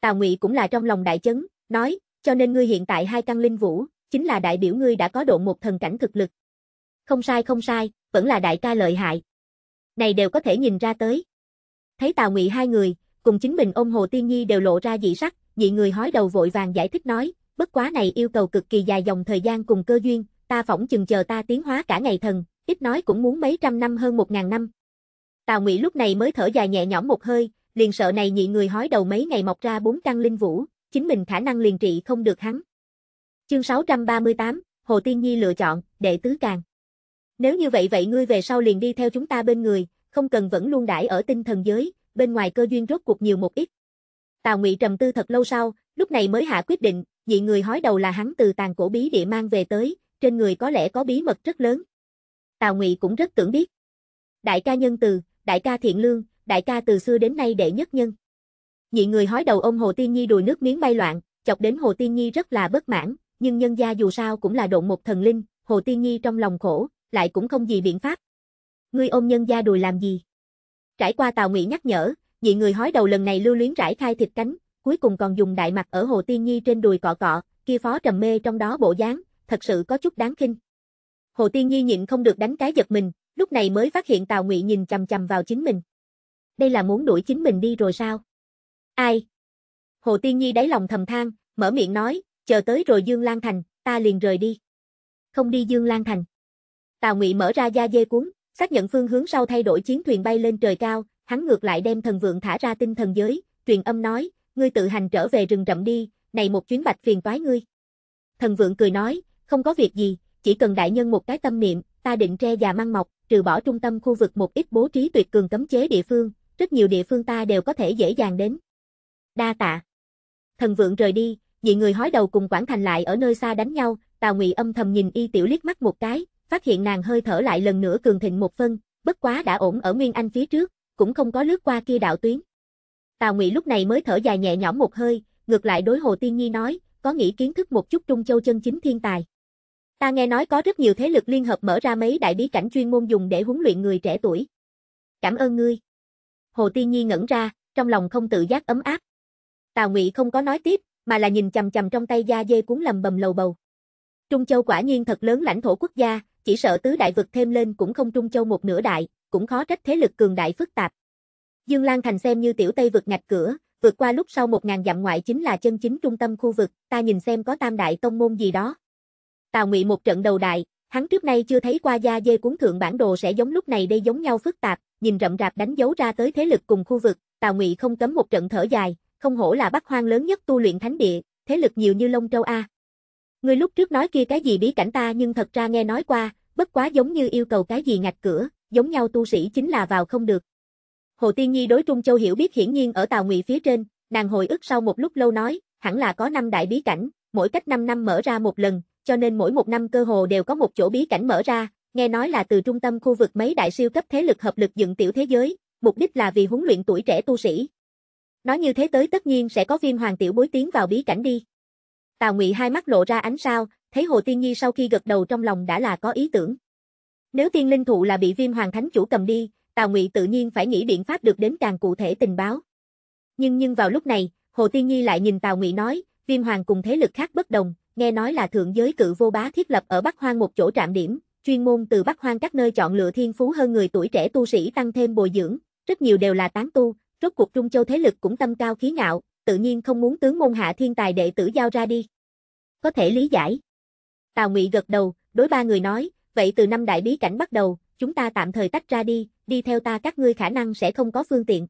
Tào Ngụy cũng là trong lòng đại chấn, nói, cho nên ngươi hiện tại hai căn linh vũ, chính là đại biểu ngươi đã có độ một thần cảnh thực lực. Không sai không sai, vẫn là đại ca lợi hại này đều có thể nhìn ra tới. Thấy Tào Ngụy hai người, cùng chính mình ôm Hồ Tiên Nhi đều lộ ra dị sắc, dị người hói đầu vội vàng giải thích nói, bất quá này yêu cầu cực kỳ dài dòng thời gian cùng cơ duyên, ta phỏng chừng chờ ta tiến hóa cả ngày thần, ít nói cũng muốn mấy trăm năm hơn một ngàn năm. Tào Ngụy lúc này mới thở dài nhẹ nhõm một hơi, liền sợ này nhị người hói đầu mấy ngày mọc ra bốn căn linh vũ, chính mình khả năng liền trị không được hắn. Chương 638, Hồ Tiên Nhi lựa chọn, đệ tứ càng. Nếu như vậy vậy ngươi về sau liền đi theo chúng ta bên người, không cần vẫn luôn đãi ở tinh thần giới, bên ngoài cơ duyên rốt cuộc nhiều một ít. Tào Ngụy trầm tư thật lâu sau, lúc này mới hạ quyết định, nhị người hói đầu là hắn từ tàn cổ bí địa mang về tới, trên người có lẽ có bí mật rất lớn. Tào Ngụy cũng rất tưởng biết. Đại ca nhân từ, đại ca thiện lương, đại ca từ xưa đến nay đệ nhất nhân. Nhị người hói đầu ôm Hồ Tiên Nhi đùi nước miếng bay loạn, chọc đến Hồ Tiên Nhi rất là bất mãn, nhưng nhân gia dù sao cũng là độn một thần linh, Hồ Tiên Nhi trong lòng khổ, lại cũng không gì biện pháp. Ngươi ôm nhân gia đùi làm gì? Trải qua Tào Ngụy nhắc nhở, dị người hói đầu lần này lưu luyến rải khai thịt cánh, cuối cùng còn dùng đại mặt ở Hồ Tiên Nhi trên đùi cọ cọ, kia phó trầm mê trong đó bộ dáng, thật sự có chút đáng khinh. Hồ Tiên Nhi nhịn không được đánh cái giật mình, lúc này mới phát hiện Tào Ngụy nhìn chằm chằm vào chính mình. Đây là muốn đuổi chính mình đi rồi sao? Ai? Hồ Tiên Nhi đáy lòng thầm than, mở miệng nói, chờ tới rồi Dương Lan Thành, ta liền rời đi. Không đi Dương Lan Thành. Tào Ngụy mở ra da dê cuốn, xác nhận phương hướng sau thay đổi chiến thuyền bay lên trời cao, hắn ngược lại đem thần vượng thả ra tinh thần giới, truyền âm nói, ngươi tự hành trở về rừng rậm đi, này một chuyến bạch phiền toái ngươi. Thần vượng cười nói, không có việc gì, chỉ cần đại nhân một cái tâm niệm, ta định tre già mang mọc, trừ bỏ trung tâm khu vực một ít bố trí tuyệt cường cấm chế địa phương, rất nhiều địa phương ta đều có thể dễ dàng đến. Đa tạ. Thần vượng rời đi, nhị người hói đầu cùng quản Thành lại ở nơi xa đánh nhau, Tào Ngụy âm thầm nhìn y tiểu liếc mắt một cái, phát hiện nàng hơi thở lại lần nữa cường thịnh một phân, bất quá đã ổn ở Nguyên Anh phía trước, cũng không có lướt qua kia đạo tuyến. Tào Ngụy lúc này mới thở dài nhẹ nhõm một hơi, ngược lại đối Hồ Tiên Nhi nói, có nghĩ kiến thức một chút Trung Châu chân chính thiên tài. Ta nghe nói có rất nhiều thế lực liên hợp mở ra mấy đại bí cảnh chuyên môn dùng để huấn luyện người trẻ tuổi. Cảm ơn ngươi. Hồ Tiên Nhi ngẩn ra, trong lòng không tự giác ấm áp. Tào Ngụy không có nói tiếp, mà là nhìn chầm chầm trong tay da dê cuốn lầm bầm lầu bầu. Trung Châu quả nhiên thật lớn lãnh thổ quốc gia, chỉ sợ tứ đại vực thêm lên cũng không trung châu một nửa đại, cũng khó trách thế lực cường đại phức tạp. Dương Lan Thành xem như tiểu Tây vực ngạch cửa, vượt qua lúc sau một ngàn dặm ngoại chính là chân chính trung tâm khu vực, ta nhìn xem có tam đại tông môn gì đó. Tào Ngụy một trận đầu đại, hắn trước nay chưa thấy qua gia dê cuốn thượng bản đồ sẽ giống lúc này đây giống nhau phức tạp, nhìn rậm rạp đánh dấu ra tới thế lực cùng khu vực, Tào Ngụy không cấm một trận thở dài, không hổ là Bắc Hoang lớn nhất tu luyện thánh địa, thế lực nhiều như Long Châu a. Ngươi lúc trước nói kia cái gì bí cảnh ta nhưng thật ra nghe nói qua, bất quá giống như yêu cầu cái gì ngạch cửa, giống nhau tu sĩ chính là vào không được. Hồ Tiên Nhi đối Trung Châu hiểu biết hiển nhiên ở Tào Ngụy phía trên, nàng hồi ức sau một lúc lâu nói, hẳn là có năm đại bí cảnh, mỗi cách 5 năm mở ra một lần, cho nên mỗi một năm cơ hồ đều có một chỗ bí cảnh mở ra, nghe nói là từ trung tâm khu vực mấy đại siêu cấp thế lực hợp lực dựng tiểu thế giới, mục đích là vì huấn luyện tuổi trẻ tu sĩ. Nói như thế tới tất nhiên sẽ có viêm hoàng tiểu bối tiến vào bí cảnh đi. Tào Ngụy hai mắt lộ ra ánh sao, thấy Hồ Tiên Nhi sau khi gật đầu trong lòng đã là có ý tưởng. Nếu tiên linh thụ là bị Viêm Hoàng Thánh chủ cầm đi, Tào Ngụy tự nhiên phải nghĩ biện pháp được đến càng cụ thể tình báo. Nhưng nhưng vào lúc này, Hồ Tiên Nhi lại nhìn Tào Ngụy nói, Viêm Hoàng cùng thế lực khác bất đồng, nghe nói là thượng giới cự vô bá thiết lập ở Bắc Hoang một chỗ trạm điểm, chuyên môn từ Bắc Hoang các nơi chọn lựa thiên phú hơn người tuổi trẻ tu sĩ tăng thêm bồi dưỡng, rất nhiều đều là tán tu, rốt cuộc Trung Châu thế lực cũng tâm cao khí ngạo, tự nhiên không muốn tướng môn hạ thiên tài đệ tử giao ra đi có thể lý giải. Tào Ngụy gật đầu, đối ba người nói, vậy từ năm đại bí cảnh bắt đầu, chúng ta tạm thời tách ra đi, đi theo ta các ngươi khả năng sẽ không có phương tiện.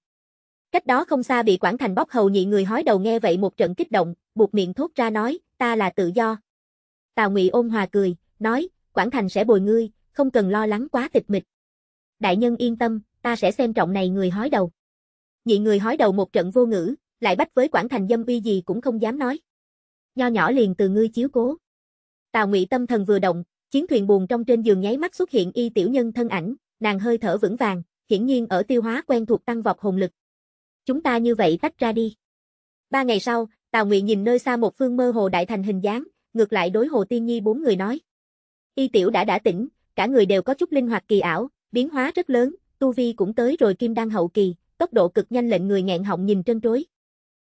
Cách đó không xa bị Quản Thành bóc hầu nhị người hói đầu nghe vậy một trận kích động, buộc miệng thốt ra nói, ta là tự do. Tào Ngụy ôn hòa cười, nói, Quản Thành sẽ bồi ngươi, không cần lo lắng quá tịch mịch. Đại nhân yên tâm, ta sẽ xem trọng này người hói đầu. Nhị người hói đầu một trận vô ngữ, lại bắt với Quản Thành dâm uy gì cũng không dám nói nho nhỏ liền từ ngươi chiếu cố. Tào Ngụy tâm thần vừa động, chiến thuyền buồn trong trên giường nháy mắt xuất hiện y tiểu nhân thân ảnh, nàng hơi thở vững vàng, hiển nhiên ở tiêu hóa quen thuộc tăng vọt hồn lực. Chúng ta như vậy tách ra đi. Ba ngày sau, Tào Ngụy nhìn nơi xa một phương mơ hồ đại thành hình dáng, ngược lại đối Hồ Tiên Nhi bốn người nói. Y tiểu đã đã tỉnh, cả người đều có chút linh hoạt kỳ ảo, biến hóa rất lớn, tu vi cũng tới rồi kim đan hậu kỳ, tốc độ cực nhanh lệnh người nghẹn họng nhìn trân trối.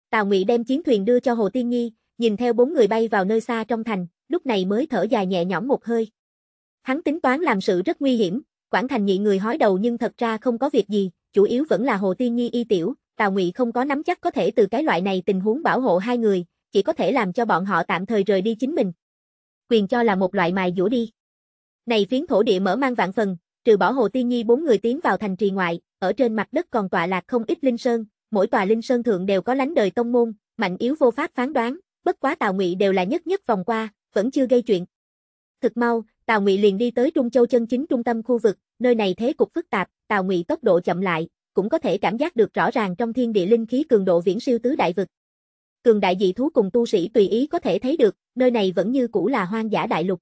Tào Ngụy đem chiến thuyền đưa cho Hồ Tiên Nhi, nhìn theo bốn người bay vào nơi xa trong thành, lúc này mới thở dài nhẹ nhõm một hơi. Hắn tính toán làm sự rất nguy hiểm, quản Thành nhị người hói đầu nhưng thật ra không có việc gì, chủ yếu vẫn là Hồ Tiên Nhi y tiểu, Tào Ngụy không có nắm chắc có thể từ cái loại này tình huống bảo hộ hai người, chỉ có thể làm cho bọn họ tạm thời rời đi chính mình. Quyền cho là một loại mài dũa đi. Này phiến thổ địa mở mang vạn phần, trừ bỏ Hồ Tiên Nhi bốn người tiến vào thành trì ngoại, ở trên mặt đất còn tọa lạc không ít linh sơn, mỗi tòa linh sơn thượng đều có lánh đời tông môn, mạnh yếu vô pháp phán đoán, bất quá Tào Ngụy đều là nhất nhất vòng qua, vẫn chưa gây chuyện. Thực mau, Tào Ngụy liền đi tới Trung Châu chân chính trung tâm khu vực, nơi này thế cục phức tạp, Tào Ngụy tốc độ chậm lại, cũng có thể cảm giác được rõ ràng trong thiên địa linh khí cường độ viễn siêu tứ đại vực. Cường đại dị thú cùng tu sĩ tùy ý có thể thấy được, nơi này vẫn như cũ là hoang dã đại lục.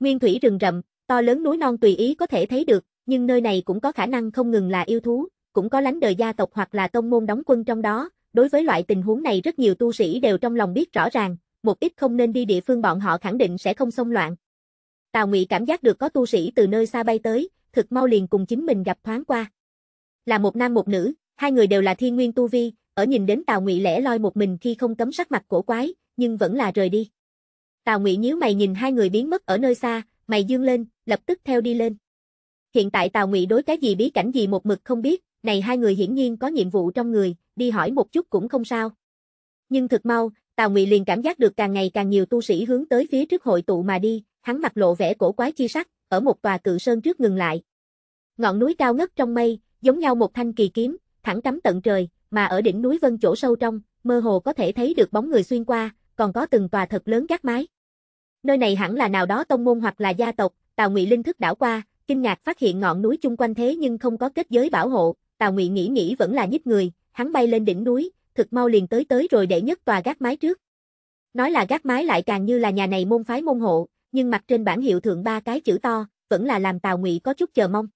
Nguyên thủy rừng rậm, to lớn núi non tùy ý có thể thấy được, nhưng nơi này cũng có khả năng không ngừng là yêu thú, cũng có lánh đời gia tộc hoặc là tông môn đóng quân trong đó, Đối với loại tình huống này rất nhiều tu sĩ đều trong lòng biết rõ ràng, một ít không nên đi địa phương bọn họ khẳng định sẽ không xông loạn. Tào Ngụy cảm giác được có tu sĩ từ nơi xa bay tới, thực mau liền cùng chính mình gặp thoáng qua. Là một nam một nữ, hai người đều là thiên nguyên tu vi, ở nhìn đến Tào Ngụy lẻ loi một mình khi không cấm sắc mặt cổ quái, nhưng vẫn là rời đi. Tào Ngụy nhíu mày nhìn hai người biến mất ở nơi xa, mày dương lên, lập tức theo đi lên. Hiện tại Tào Ngụy đối cái gì bí cảnh gì một mực không biết, này hai người hiển nhiên có nhiệm vụ trong người, đi hỏi một chút cũng không sao. Nhưng thực mau, Tào Ngụy liền cảm giác được càng ngày càng nhiều tu sĩ hướng tới phía trước hội tụ mà đi, hắn mặt lộ vẻ cổ quái chi sắc, ở một tòa cự sơn trước ngừng lại. Ngọn núi cao ngất trong mây, giống nhau một thanh kỳ kiếm, thẳng cắm tận trời, mà ở đỉnh núi vân chỗ sâu trong, mơ hồ có thể thấy được bóng người xuyên qua, còn có từng tòa thật lớn gác mái. Nơi này hẳn là nào đó tông môn hoặc là gia tộc, Tào Ngụy linh thức đảo qua, kinh ngạc phát hiện ngọn núi chung quanh thế nhưng không có kết giới bảo hộ, Tào Ngụy nghĩ nghĩ vẫn là nhíp người, hắn bay lên đỉnh núi, thực mau liền tới tới rồi để nhất tòa gác mái trước. Nói là gác mái lại càng như là nhà này môn phái môn hộ, nhưng mặt trên bản hiệu thượng ba cái chữ to, vẫn là làm Tào Ngụy có chút chờ mong.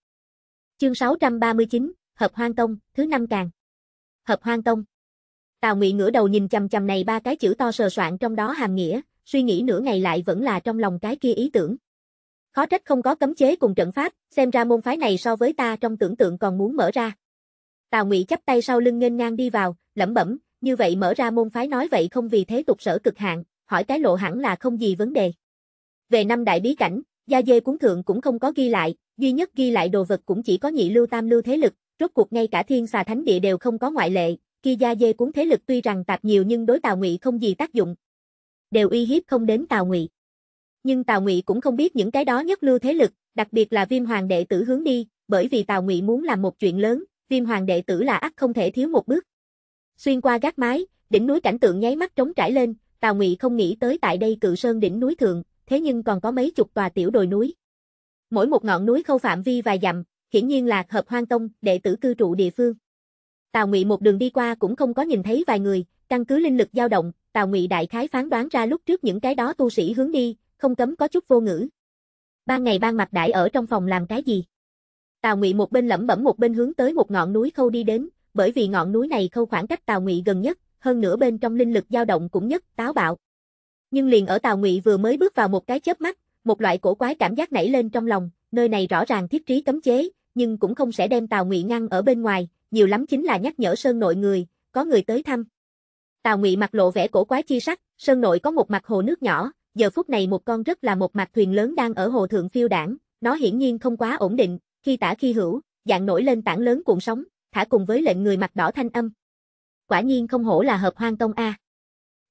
Chương 639, Hợp Hoang Tông, thứ năm càng. Hợp Hoang Tông. Tào Ngụy ngửa đầu nhìn chằm chằm này ba cái chữ to sờ soạn trong đó hàm nghĩa, suy nghĩ nửa ngày lại vẫn là trong lòng cái kia ý tưởng. Khó trách không có cấm chế cùng trận pháp, xem ra môn phái này so với ta trong tưởng tượng còn muốn mở ra. Tào Ngụy chắp tay sau lưng nghênh ngang đi vào, lẩm bẩm, như vậy mở ra môn phái nói vậy không vì thế tục sở cực hạn, hỏi cái lộ hẳn là không gì vấn đề. Về năm đại bí cảnh, gia dê cuốn thượng cũng không có ghi lại, duy nhất ghi lại đồ vật cũng chỉ có nhị lưu tam lưu thế lực, rốt cuộc ngay cả thiên xà thánh địa đều không có ngoại lệ, Khi gia dê cuốn thế lực tuy rằng tạp nhiều nhưng đối Tào Ngụy không gì tác dụng. Đều uy hiếp không đến Tào Ngụy. Nhưng Tào Ngụy cũng không biết những cái đó nhất lưu thế lực, đặc biệt là Viêm Hoàng đệ tử hướng đi, bởi vì Tào Ngụy muốn làm một chuyện lớn, viêm hoàng đệ tử là ắt không thể thiếu một bước. Xuyên qua gác mái, đỉnh núi cảnh tượng nháy mắt trống trải lên, Tào Ngụy không nghĩ tới tại đây cự sơn đỉnh núi thượng, thế nhưng còn có mấy chục tòa tiểu đồi núi. Mỗi một ngọn núi khâu phạm vi vài dặm, hiển nhiên là hợp hoang tông, đệ tử cư trụ địa phương. Tào Ngụy một đường đi qua cũng không có nhìn thấy vài người, căn cứ linh lực dao động, Tào Ngụy đại khái phán đoán ra lúc trước những cái đó tu sĩ hướng đi, không cấm có chút vô ngữ. ba ngày ban mặt đại ở trong phòng làm cái gì? Tào Ngụy một bên lẩm bẩm một bên hướng tới một ngọn núi khâu đi đến, bởi vì ngọn núi này khâu khoảng cách Tào Ngụy gần nhất, hơn nữa bên trong linh lực dao động cũng nhất táo bạo. Nhưng liền ở Tào Ngụy vừa mới bước vào một cái chớp mắt, một loại cổ quái cảm giác nảy lên trong lòng, nơi này rõ ràng thiết trí cấm chế, nhưng cũng không sẽ đem Tào Ngụy ngăn ở bên ngoài, nhiều lắm chính là nhắc nhở sơn nội người, có người tới thăm. Tào Ngụy mặt lộ vẻ cổ quái chi sắc, sơn nội có một mặt hồ nước nhỏ, giờ phút này một con rất là một mặt thuyền lớn đang ở hồ thượng phiêu đảng, nó hiển nhiên không quá ổn định, khi tả khi hữu, dạng nổi lên tảng lớn cuộn sóng, thả cùng với lệnh người mặt đỏ thanh âm. Quả nhiên không hổ là hợp hoang tông A.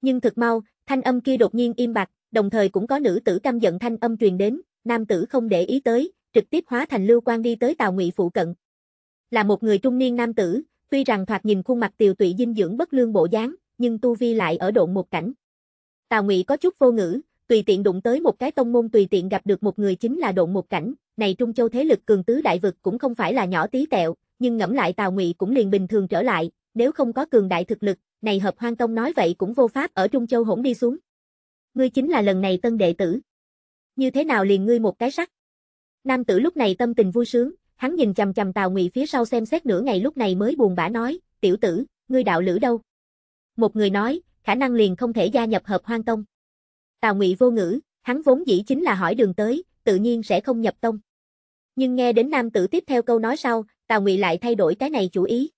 Nhưng thực mau, thanh âm kia đột nhiên im bặt, đồng thời cũng có nữ tử căm giận thanh âm truyền đến, nam tử không để ý tới, trực tiếp hóa thành lưu quan đi tới Tào Ngụy phụ cận. Là một người trung niên nam tử, tuy rằng thoạt nhìn khuôn mặt tiều tụy dinh dưỡng bất lương bộ dáng, nhưng tu vi lại ở độn một cảnh. Tào Ngụy có chút vô ngữ, tùy tiện đụng tới một cái tông môn tùy tiện gặp được một người chính là độn một cảnh, này Trung Châu thế lực cường tứ đại vực cũng không phải là nhỏ tí tẹo, nhưng ngẫm lại Tào Ngụy cũng liền bình thường trở lại, nếu không có cường đại thực lực, này hợp hoang tông nói vậy cũng vô pháp ở Trung Châu hỗn đi xuống. Ngươi chính là lần này tân đệ tử. Như thế nào liền ngươi một cái sắc? Nam tử lúc này tâm tình vui sướng, hắn nhìn chầm chầm Tào Ngụy phía sau xem xét nửa ngày lúc này mới buồn bã nói, tiểu tử, ngươi đạo lữ đâu? Một người nói, khả năng liền không thể gia nhập hợp hoang tông. Tào Ngụy vô ngữ, hắn vốn dĩ chính là hỏi đường tới, tự nhiên sẽ không nhập tông. Nhưng nghe đến nam tử tiếp theo câu nói sau, Tào Ngụy lại thay đổi cái này chủ ý.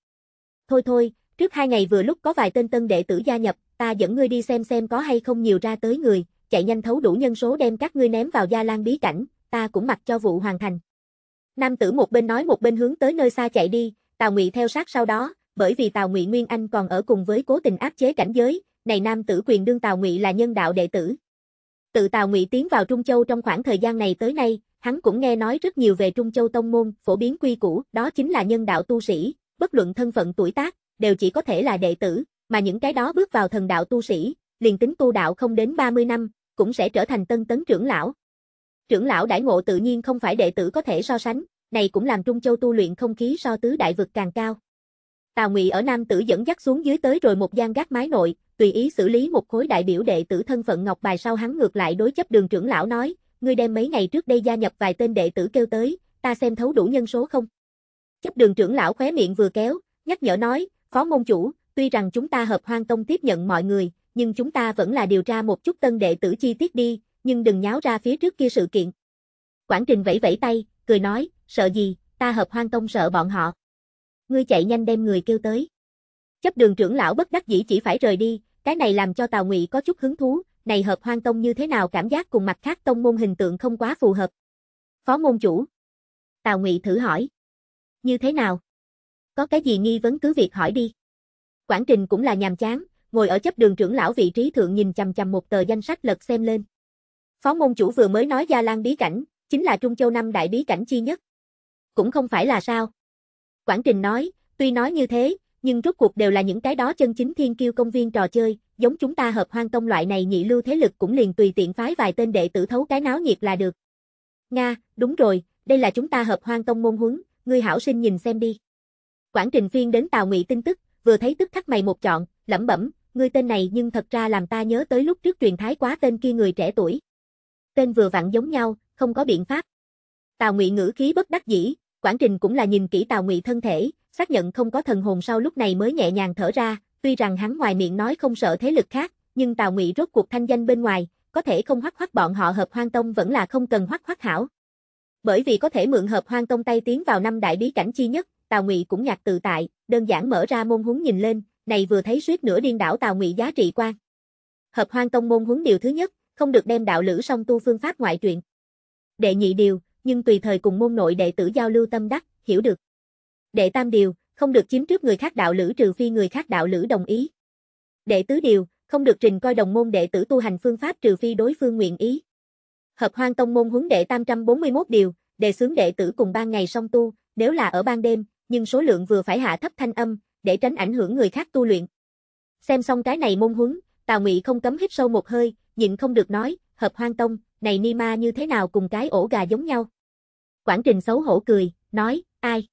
Thôi thôi, trước hai ngày vừa lúc có vài tên tân đệ tử gia nhập, ta dẫn ngươi đi xem xem có hay không nhiều ra tới người, chạy nhanh thấu đủ nhân số đem các ngươi ném vào gia lan bí cảnh, ta cũng mặc cho vụ hoàn thành. Nam tử một bên nói một bên hướng tới nơi xa chạy đi, Tào Ngụy theo sát sau đó, bởi vì Tào Ngụy Nguyên Anh còn ở cùng với cố tình áp chế cảnh giới, này nam tử quyền đương Tào Ngụy là nhân đạo đệ tử, từ Tào Ngụy tiến vào Trung Châu trong khoảng thời gian này tới nay, hắn cũng nghe nói rất nhiều về Trung Châu tông môn, phổ biến quy củ, đó chính là nhân đạo tu sĩ, bất luận thân phận tuổi tác, đều chỉ có thể là đệ tử, mà những cái đó bước vào thần đạo tu sĩ, liền tính tu đạo không đến 30 năm, cũng sẽ trở thành tân tấn trưởng lão. Trưởng lão đại ngộ tự nhiên không phải đệ tử có thể so sánh, này cũng làm Trung Châu tu luyện không khí so tứ đại vực càng cao. Tào Ngụy ở Nam Tử dẫn dắt xuống dưới tới rồi một gian gác mái nội, tùy ý xử lý một khối đại biểu đệ tử thân phận ngọc bài sau hắn ngược lại đối chấp đường trưởng lão nói, ngươi đem mấy ngày trước đây gia nhập vài tên đệ tử kêu tới, ta xem thấu đủ nhân số không. Chấp đường trưởng lão khóe miệng vừa kéo, nhắc nhở nói, phó môn chủ, tuy rằng chúng ta hợp hoang công tiếp nhận mọi người, nhưng chúng ta vẫn là điều tra một chút tân đệ tử chi tiết đi, nhưng đừng nháo ra phía trước kia sự kiện. quản Trình vẫy vẫy tay, cười nói, sợ gì, ta hợp hoang công sợ bọn họ. Ngươi chạy nhanh đem người kêu tới. Chấp đường trưởng lão bất đắc dĩ chỉ phải rời đi, cái này làm cho Tào Ngụy có chút hứng thú, này hợp hoang tông như thế nào cảm giác cùng mặt khác tông môn hình tượng không quá phù hợp. Phó môn chủ. Tào Ngụy thử hỏi. Như thế nào? Có cái gì nghi vấn cứ việc hỏi đi. quản trình cũng là nhàm chán, ngồi ở chấp đường trưởng lão vị trí thượng nhìn chầm chầm một tờ danh sách lật xem lên. Phó môn chủ vừa mới nói Gia Lan bí cảnh, chính là Trung Châu năm đại bí cảnh chi nhất. Cũng không phải là sao. quản trình nói, tuy nói như thế, nhưng rốt cuộc đều là những cái đó chân chính thiên kiêu công viên trò chơi, giống chúng ta hợp hoang tông loại này nhị lưu thế lực cũng liền tùy tiện phái vài tên đệ tử thấu cái náo nhiệt là được. Nga, đúng rồi, đây là chúng ta hợp hoang tông môn huấn, ngươi hảo sinh nhìn xem đi. Quảng Trình Phiên đến Tào Ngụy tin tức, vừa thấy tức khắc mày một chọn, lẩm bẩm, ngươi tên này nhưng thật ra làm ta nhớ tới lúc trước truyền thái quá tên kia người trẻ tuổi. Tên vừa vặn giống nhau, không có biện pháp. Tào Ngụy ngữ khí bất đắc dĩ, Quảng Trình cũng là nhìn kỹ Tào Ngụy thân thể, xác nhận không có thần hồn sau lúc này mới nhẹ nhàng thở ra, tuy rằng hắn ngoài miệng nói không sợ thế lực khác, nhưng Tào Ngụy rốt cuộc thanh danh bên ngoài, có thể không hoắc hoắc bọn họ hợp hoang tông vẫn là không cần hoắc hoắc hảo. Bởi vì có thể mượn hợp hoang tông tay tiến vào năm đại bí cảnh chi nhất, Tào Ngụy cũng nhạt tự tại, đơn giản mở ra môn huấn nhìn lên, này vừa thấy suýt nửa điên đảo Tào Ngụy giá trị quan. Hợp hoang tông môn huấn điều thứ nhất, không được đem đạo lữ song tu phương pháp ngoại truyện. Đệ nhị điều, nhưng tùy thời cùng môn nội đệ tử giao lưu tâm đắc, hiểu được. Đệ tam điều, không được chiếm trước người khác đạo lữ trừ phi người khác đạo lữ đồng ý. Đệ tứ điều, không được trình coi đồng môn đệ tử tu hành phương pháp trừ phi đối phương nguyện ý. Hợp Hoang Tông môn huấn đệ 341 điều, đề xướng đệ tử cùng ban ngày song tu, nếu là ở ban đêm, nhưng số lượng vừa phải hạ thấp thanh âm, để tránh ảnh hưởng người khác tu luyện. Xem xong cái này môn huấn, Tào Ngụy không cấm hít sâu một hơi, nhịn không được nói, Hợp Hoang Tông, này ni ma như thế nào cùng cái ổ gà giống nhau. Quảng Trình xấu hổ cười, nói, ai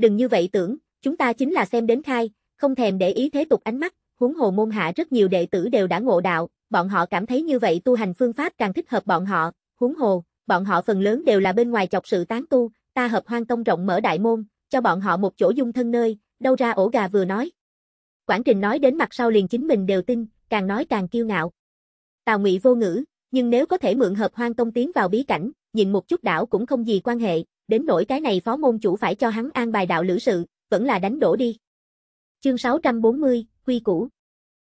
đừng như vậy tưởng, chúng ta chính là xem đến khai, không thèm để ý thế tục ánh mắt, huống hồ môn hạ rất nhiều đệ tử đều đã ngộ đạo, bọn họ cảm thấy như vậy tu hành phương pháp càng thích hợp bọn họ, huống hồ, bọn họ phần lớn đều là bên ngoài chọc sự tán tu, ta hợp hoang tông rộng mở đại môn, cho bọn họ một chỗ dung thân nơi, đâu ra ổ gà vừa nói. Quảng Trình nói đến mặt sau liền chính mình đều tin, càng nói càng kiêu ngạo. Tào Ngụy vô ngữ, nhưng nếu có thể mượn hợp hoang tông tiến vào bí cảnh, nhìn một chút đảo cũng không gì quan hệ, đến nỗi cái này phó môn chủ phải cho hắn an bài đạo lữ sự, vẫn là đánh đổ đi. Chương 640, Quy Củ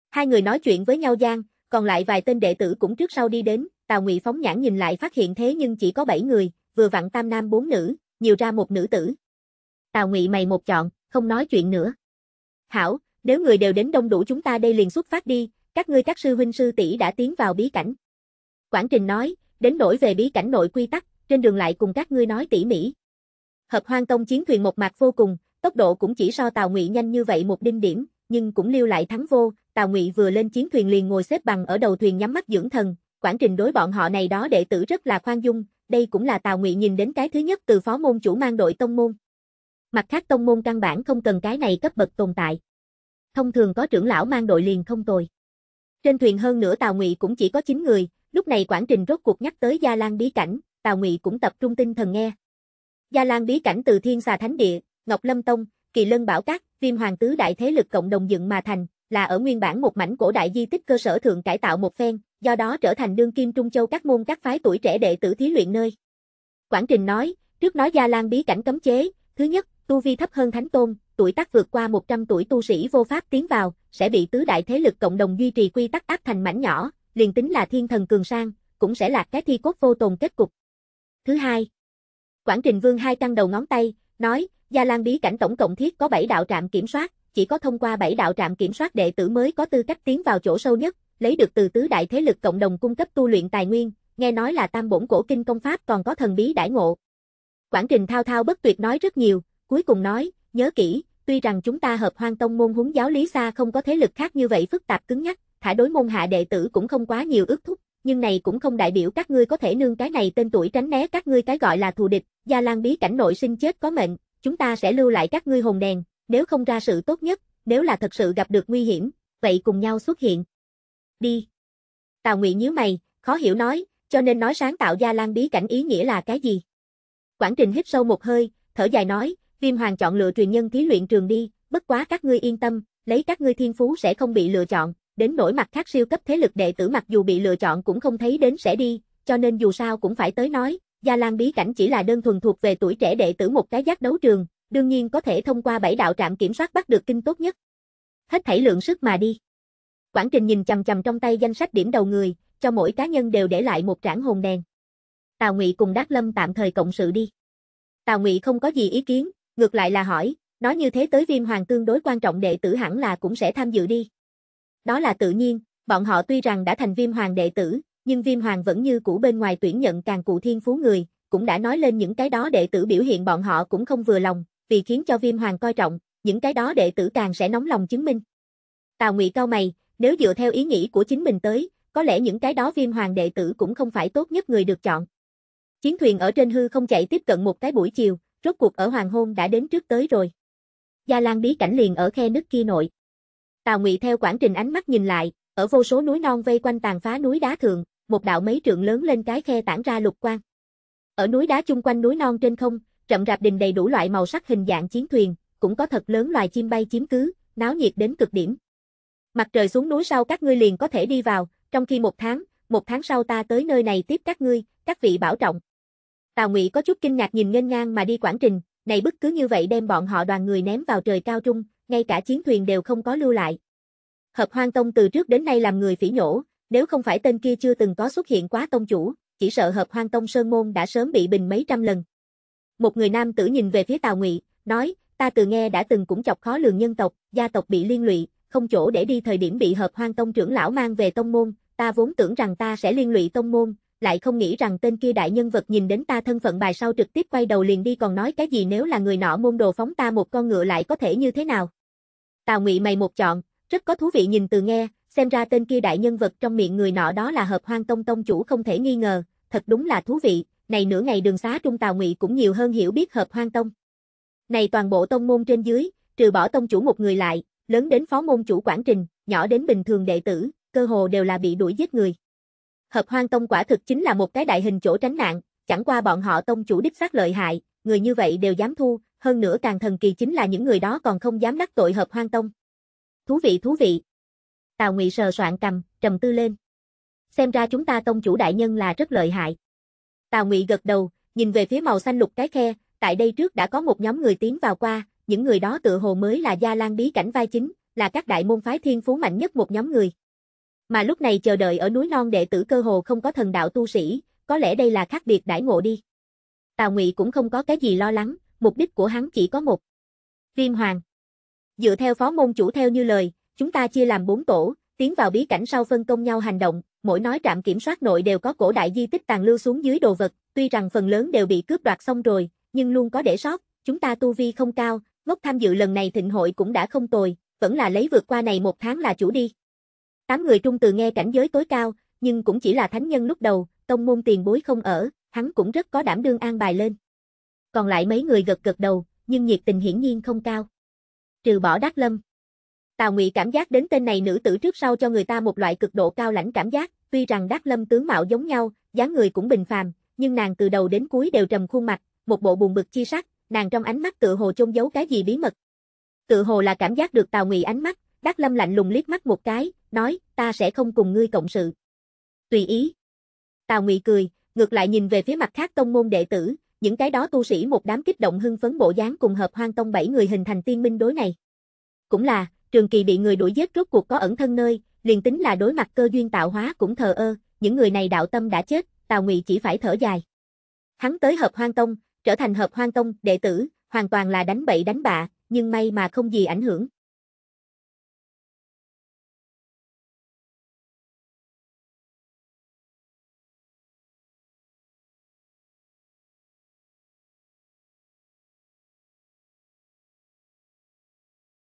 Hai người nói chuyện với nhau gian, còn lại vài tên đệ tử cũng trước sau đi đến, Tào Ngụy phóng nhãn nhìn lại phát hiện thế nhưng chỉ có 7 người, vừa vặn tam nam bốn nữ, nhiều ra một nữ tử. Tào Ngụy mày một chọn, không nói chuyện nữa. "Hảo, nếu người đều đến đông đủ chúng ta đây liền xuất phát đi, các ngươi các sư huynh sư tỷ đã tiến vào bí cảnh." quảng Trình nói, đến nỗi về bí cảnh nội quy tắc, trên đường lại cùng các ngươi nói tỉ mỉ. Hợp hoang tông chiến thuyền một mặt vô cùng, tốc độ cũng chỉ so Tào Ngụy nhanh như vậy một đinh điểm, nhưng cũng lưu lại thắng vô, Tào Ngụy vừa lên chiến thuyền liền ngồi xếp bằng ở đầu thuyền nhắm mắt dưỡng thần, quản trình đối bọn họ này đó đệ tử rất là khoan dung, đây cũng là Tào Ngụy nhìn đến cái thứ nhất từ phó môn chủ mang đội tông môn. Mặt khác tông môn căn bản không cần cái này cấp bậc tồn tại. Thông thường có trưởng lão mang đội liền không tồi. Trên thuyền hơn nữa Tào Ngụy cũng chỉ có 9 người, lúc này quản trình rốt cuộc nhắc tới Gia Lan bí cảnh, Tào Ngụy cũng tập trung tinh thần nghe. Gia Lan bí cảnh từ Thiên Xà Thánh Địa, Ngọc Lâm Tông, Kỳ Lân Bảo Các, Viêm Hoàng Tứ đại thế lực cộng đồng dựng mà thành, là ở nguyên bản một mảnh cổ đại di tích cơ sở thượng cải tạo một phen, do đó trở thành đương kim Trung Châu các môn các phái tuổi trẻ đệ tử thí luyện nơi. Quản Trình nói, trước nói Gia Lan bí cảnh cấm chế, thứ nhất, tu vi thấp hơn Thánh Tôn, tuổi tác vượt qua 100 tuổi tu sĩ vô pháp tiến vào, sẽ bị tứ đại thế lực cộng đồng duy trì quy tắc áp thành mảnh nhỏ, liền tính là thiên thần cường sang, cũng sẽ là cái thi cốt vô tồn kết cục thứ hai. Quảng Trình Vương hai căn đầu ngón tay, nói, Gia Lan bí cảnh tổng cộng thiết có 7 đạo trạm kiểm soát, chỉ có thông qua 7 đạo trạm kiểm soát đệ tử mới có tư cách tiến vào chỗ sâu nhất, lấy được từ tứ đại thế lực cộng đồng cung cấp tu luyện tài nguyên, nghe nói là tam bổn cổ kinh công pháp còn có thần bí đại ngộ. Quảng Trình thao thao bất tuyệt nói rất nhiều, cuối cùng nói, nhớ kỹ, tuy rằng chúng ta hợp hoang tông môn huấn giáo lý xa không có thế lực khác như vậy phức tạp cứng nhắc, thả đối môn hạ đệ tử cũng không quá nhiều ước thúc, nhưng này cũng không đại biểu các ngươi có thể nương cái này tên tuổi tránh né các ngươi cái gọi là thù địch, Gia Lan bí cảnh nội sinh chết có mệnh, chúng ta sẽ lưu lại các ngươi hồn đèn, nếu không ra sự tốt nhất, nếu là thật sự gặp được nguy hiểm, vậy cùng nhau xuất hiện. Đi. Tào Nguyện nhíu mày, khó hiểu nói, cho nên nói sáng tạo Gia Lan bí cảnh ý nghĩa là cái gì? quản Trình hít sâu một hơi, thở dài nói, Viêm Hoàng chọn lựa truyền nhân thí luyện trường đi, bất quá các ngươi yên tâm, lấy các ngươi thiên phú sẽ không bị lựa chọn, đến nỗi mặt khác siêu cấp thế lực đệ tử mặc dù bị lựa chọn cũng không thấy đến sẽ đi, cho nên dù sao cũng phải tới nói, Gia Lan bí cảnh chỉ là đơn thuần thuộc về tuổi trẻ đệ tử một cái giác đấu trường, đương nhiên có thể thông qua bảy đạo trạm kiểm soát bắt được kinh tốt nhất. Hết thảy lượng sức mà đi. quản Trình nhìn chầm chầm trong tay danh sách điểm đầu người, cho mỗi cá nhân đều để lại một trảng hồn đèn. Tào Ngụy cùng Đát Lâm tạm thời cộng sự đi. Tào Ngụy không có gì ý kiến, ngược lại là hỏi, nói như thế tới Viêm Hoàng tương đối quan trọng đệ tử hẳn là cũng sẽ tham dự đi, đó là tự nhiên, bọn họ tuy rằng đã thành viêm hoàng đệ tử, nhưng viêm hoàng vẫn như cũ bên ngoài tuyển nhận càng cụ thiên phú người, cũng đã nói lên những cái đó đệ tử biểu hiện bọn họ cũng không vừa lòng, vì khiến cho viêm hoàng coi trọng, những cái đó đệ tử càng sẽ nóng lòng chứng minh. Tào Ngụy cao mày, nếu dựa theo ý nghĩ của chính mình tới, có lẽ những cái đó viêm hoàng đệ tử cũng không phải tốt nhất người được chọn. Chiến thuyền ở trên hư không chạy tiếp cận một cái buổi chiều, rốt cuộc ở hoàng hôn đã đến trước tới rồi. Gia Lan bí cảnh liền ở khe nước kia nội, Tào Ngụy theo quảng trình ánh mắt nhìn lại, ở vô số núi non vây quanh tàn phá núi đá thượng, một đạo mấy trượng lớn lên cái khe tản ra lục quang. Ở núi đá chung quanh núi non trên không, rậm rạp đình đầy đủ loại màu sắc hình dạng chiến thuyền, cũng có thật lớn loài chim bay chiếm cứ, náo nhiệt đến cực điểm. Mặt trời xuống núi sau các ngươi liền có thể đi vào, trong khi một tháng, một tháng sau ta tới nơi này tiếp các ngươi, các vị bảo trọng. Tào Ngụy có chút kinh ngạc nhìn nghênh ngang mà đi quảng trình, này bất cứ như vậy đem bọn họ đoàn người ném vào trời cao trung, ngay cả chiến thuyền đều không có lưu lại. Hợp hoang tông từ trước đến nay làm người phỉ nhổ, nếu không phải tên kia chưa từng có xuất hiện quá tông chủ, chỉ sợ hợp hoang tông sơn môn đã sớm bị bình mấy trăm lần. Một người nam tử nhìn về phía Tào Ngụy, nói, ta từ nghe đã từng cũng chọc khó lường nhân tộc, gia tộc bị liên lụy, không chỗ để đi thời điểm bị hợp hoang tông trưởng lão mang về tông môn, ta vốn tưởng rằng ta sẽ liên lụy tông môn, lại không nghĩ rằng tên kia đại nhân vật nhìn đến ta thân phận bài sau trực tiếp quay đầu liền đi còn nói cái gì nếu là người nọ môn đồ phóng ta một con ngựa lại có thể như thế nào. Tào Ngụy mày một chọn, rất có thú vị nhìn từ nghe, xem ra tên kia đại nhân vật trong miệng người nọ đó là hợp hoang tông tông chủ không thể nghi ngờ, thật đúng là thú vị, này nửa ngày đường xá trung Tào Ngụy cũng nhiều hơn hiểu biết hợp hoang tông. Này toàn bộ tông môn trên dưới, trừ bỏ tông chủ một người lại, lớn đến phó môn chủ quản trình, nhỏ đến bình thường đệ tử, cơ hồ đều là bị đuổi giết người. Hợp hoang tông quả thực chính là một cái đại hình chỗ tránh nạn, chẳng qua bọn họ tông chủ đích xác lợi hại, người như vậy đều dám thu, hơn nữa càng thần kỳ chính là những người đó còn không dám đắc tội hợp hoang tông. Thú vị thú vị. Tào Ngụy sờ soạn cầm, trầm tư lên. Xem ra chúng ta tông chủ đại nhân là rất lợi hại. Tào Ngụy gật đầu, nhìn về phía màu xanh lục cái khe, tại đây trước đã có một nhóm người tiến vào qua, những người đó tự hồ mới là gia lang bí cảnh vai chính, là các đại môn phái thiên phú mạnh nhất một nhóm người. Mà lúc này chờ đợi ở núi non đệ tử cơ hồ không có thần đạo tu sĩ, có lẽ đây là khác biệt đãi ngộ đi. Tào Ngụy cũng không có cái gì lo lắng, mục đích của hắn chỉ có một. Viêm Hoàng Dựa theo phó môn chủ theo như lời, chúng ta chia làm bốn tổ, tiến vào bí cảnh sau phân công nhau hành động, mỗi nói trạm kiểm soát nội đều có cổ đại di tích tàn lưu xuống dưới đồ vật, tuy rằng phần lớn đều bị cướp đoạt xong rồi, nhưng luôn có để sót, chúng ta tu vi không cao, gốc tham dự lần này thịnh hội cũng đã không tồi, vẫn là lấy vượt qua này một tháng là chủ đi. Tám người trung từ nghe cảnh giới tối cao, nhưng cũng chỉ là thánh nhân lúc đầu, tông môn tiền bối không ở, hắn cũng rất có đảm đương an bài lên còn lại mấy người gật gật đầu, nhưng nhiệt tình hiển nhiên không cao. Trừ bỏ Đắc Lâm. Tào Ngụy cảm giác đến tên này nữ tử trước sau cho người ta một loại cực độ cao lãnh cảm giác, tuy rằng Đắc Lâm tướng mạo giống nhau, dáng người cũng bình phàm, nhưng nàng từ đầu đến cuối đều trầm khuôn mặt, một bộ buồn bực chi sắc, nàng trong ánh mắt tự hồ chôn giấu cái gì bí mật. Tự hồ là cảm giác được Tào Ngụy ánh mắt, Đắc Lâm lạnh lùng liếc mắt một cái, nói, ta sẽ không cùng ngươi cộng sự. Tùy ý. Tào Ngụy cười, ngược lại nhìn về phía mặt khác tông môn đệ tử, những cái đó tu sĩ một đám kích động hưng phấn bộ dáng cùng hợp hoang tông bảy người hình thành tiên minh đối này. Cũng là, trường kỳ bị người đuổi giết rốt cuộc có ẩn thân nơi, liền tính là đối mặt cơ duyên tạo hóa cũng thờ ơ, những người này đạo tâm đã chết, Tào Ngụy chỉ phải thở dài. Hắn tới hợp hoang tông, trở thành hợp hoang tông, đệ tử, hoàn toàn là đánh bậy đánh bạ, nhưng may mà không gì ảnh hưởng.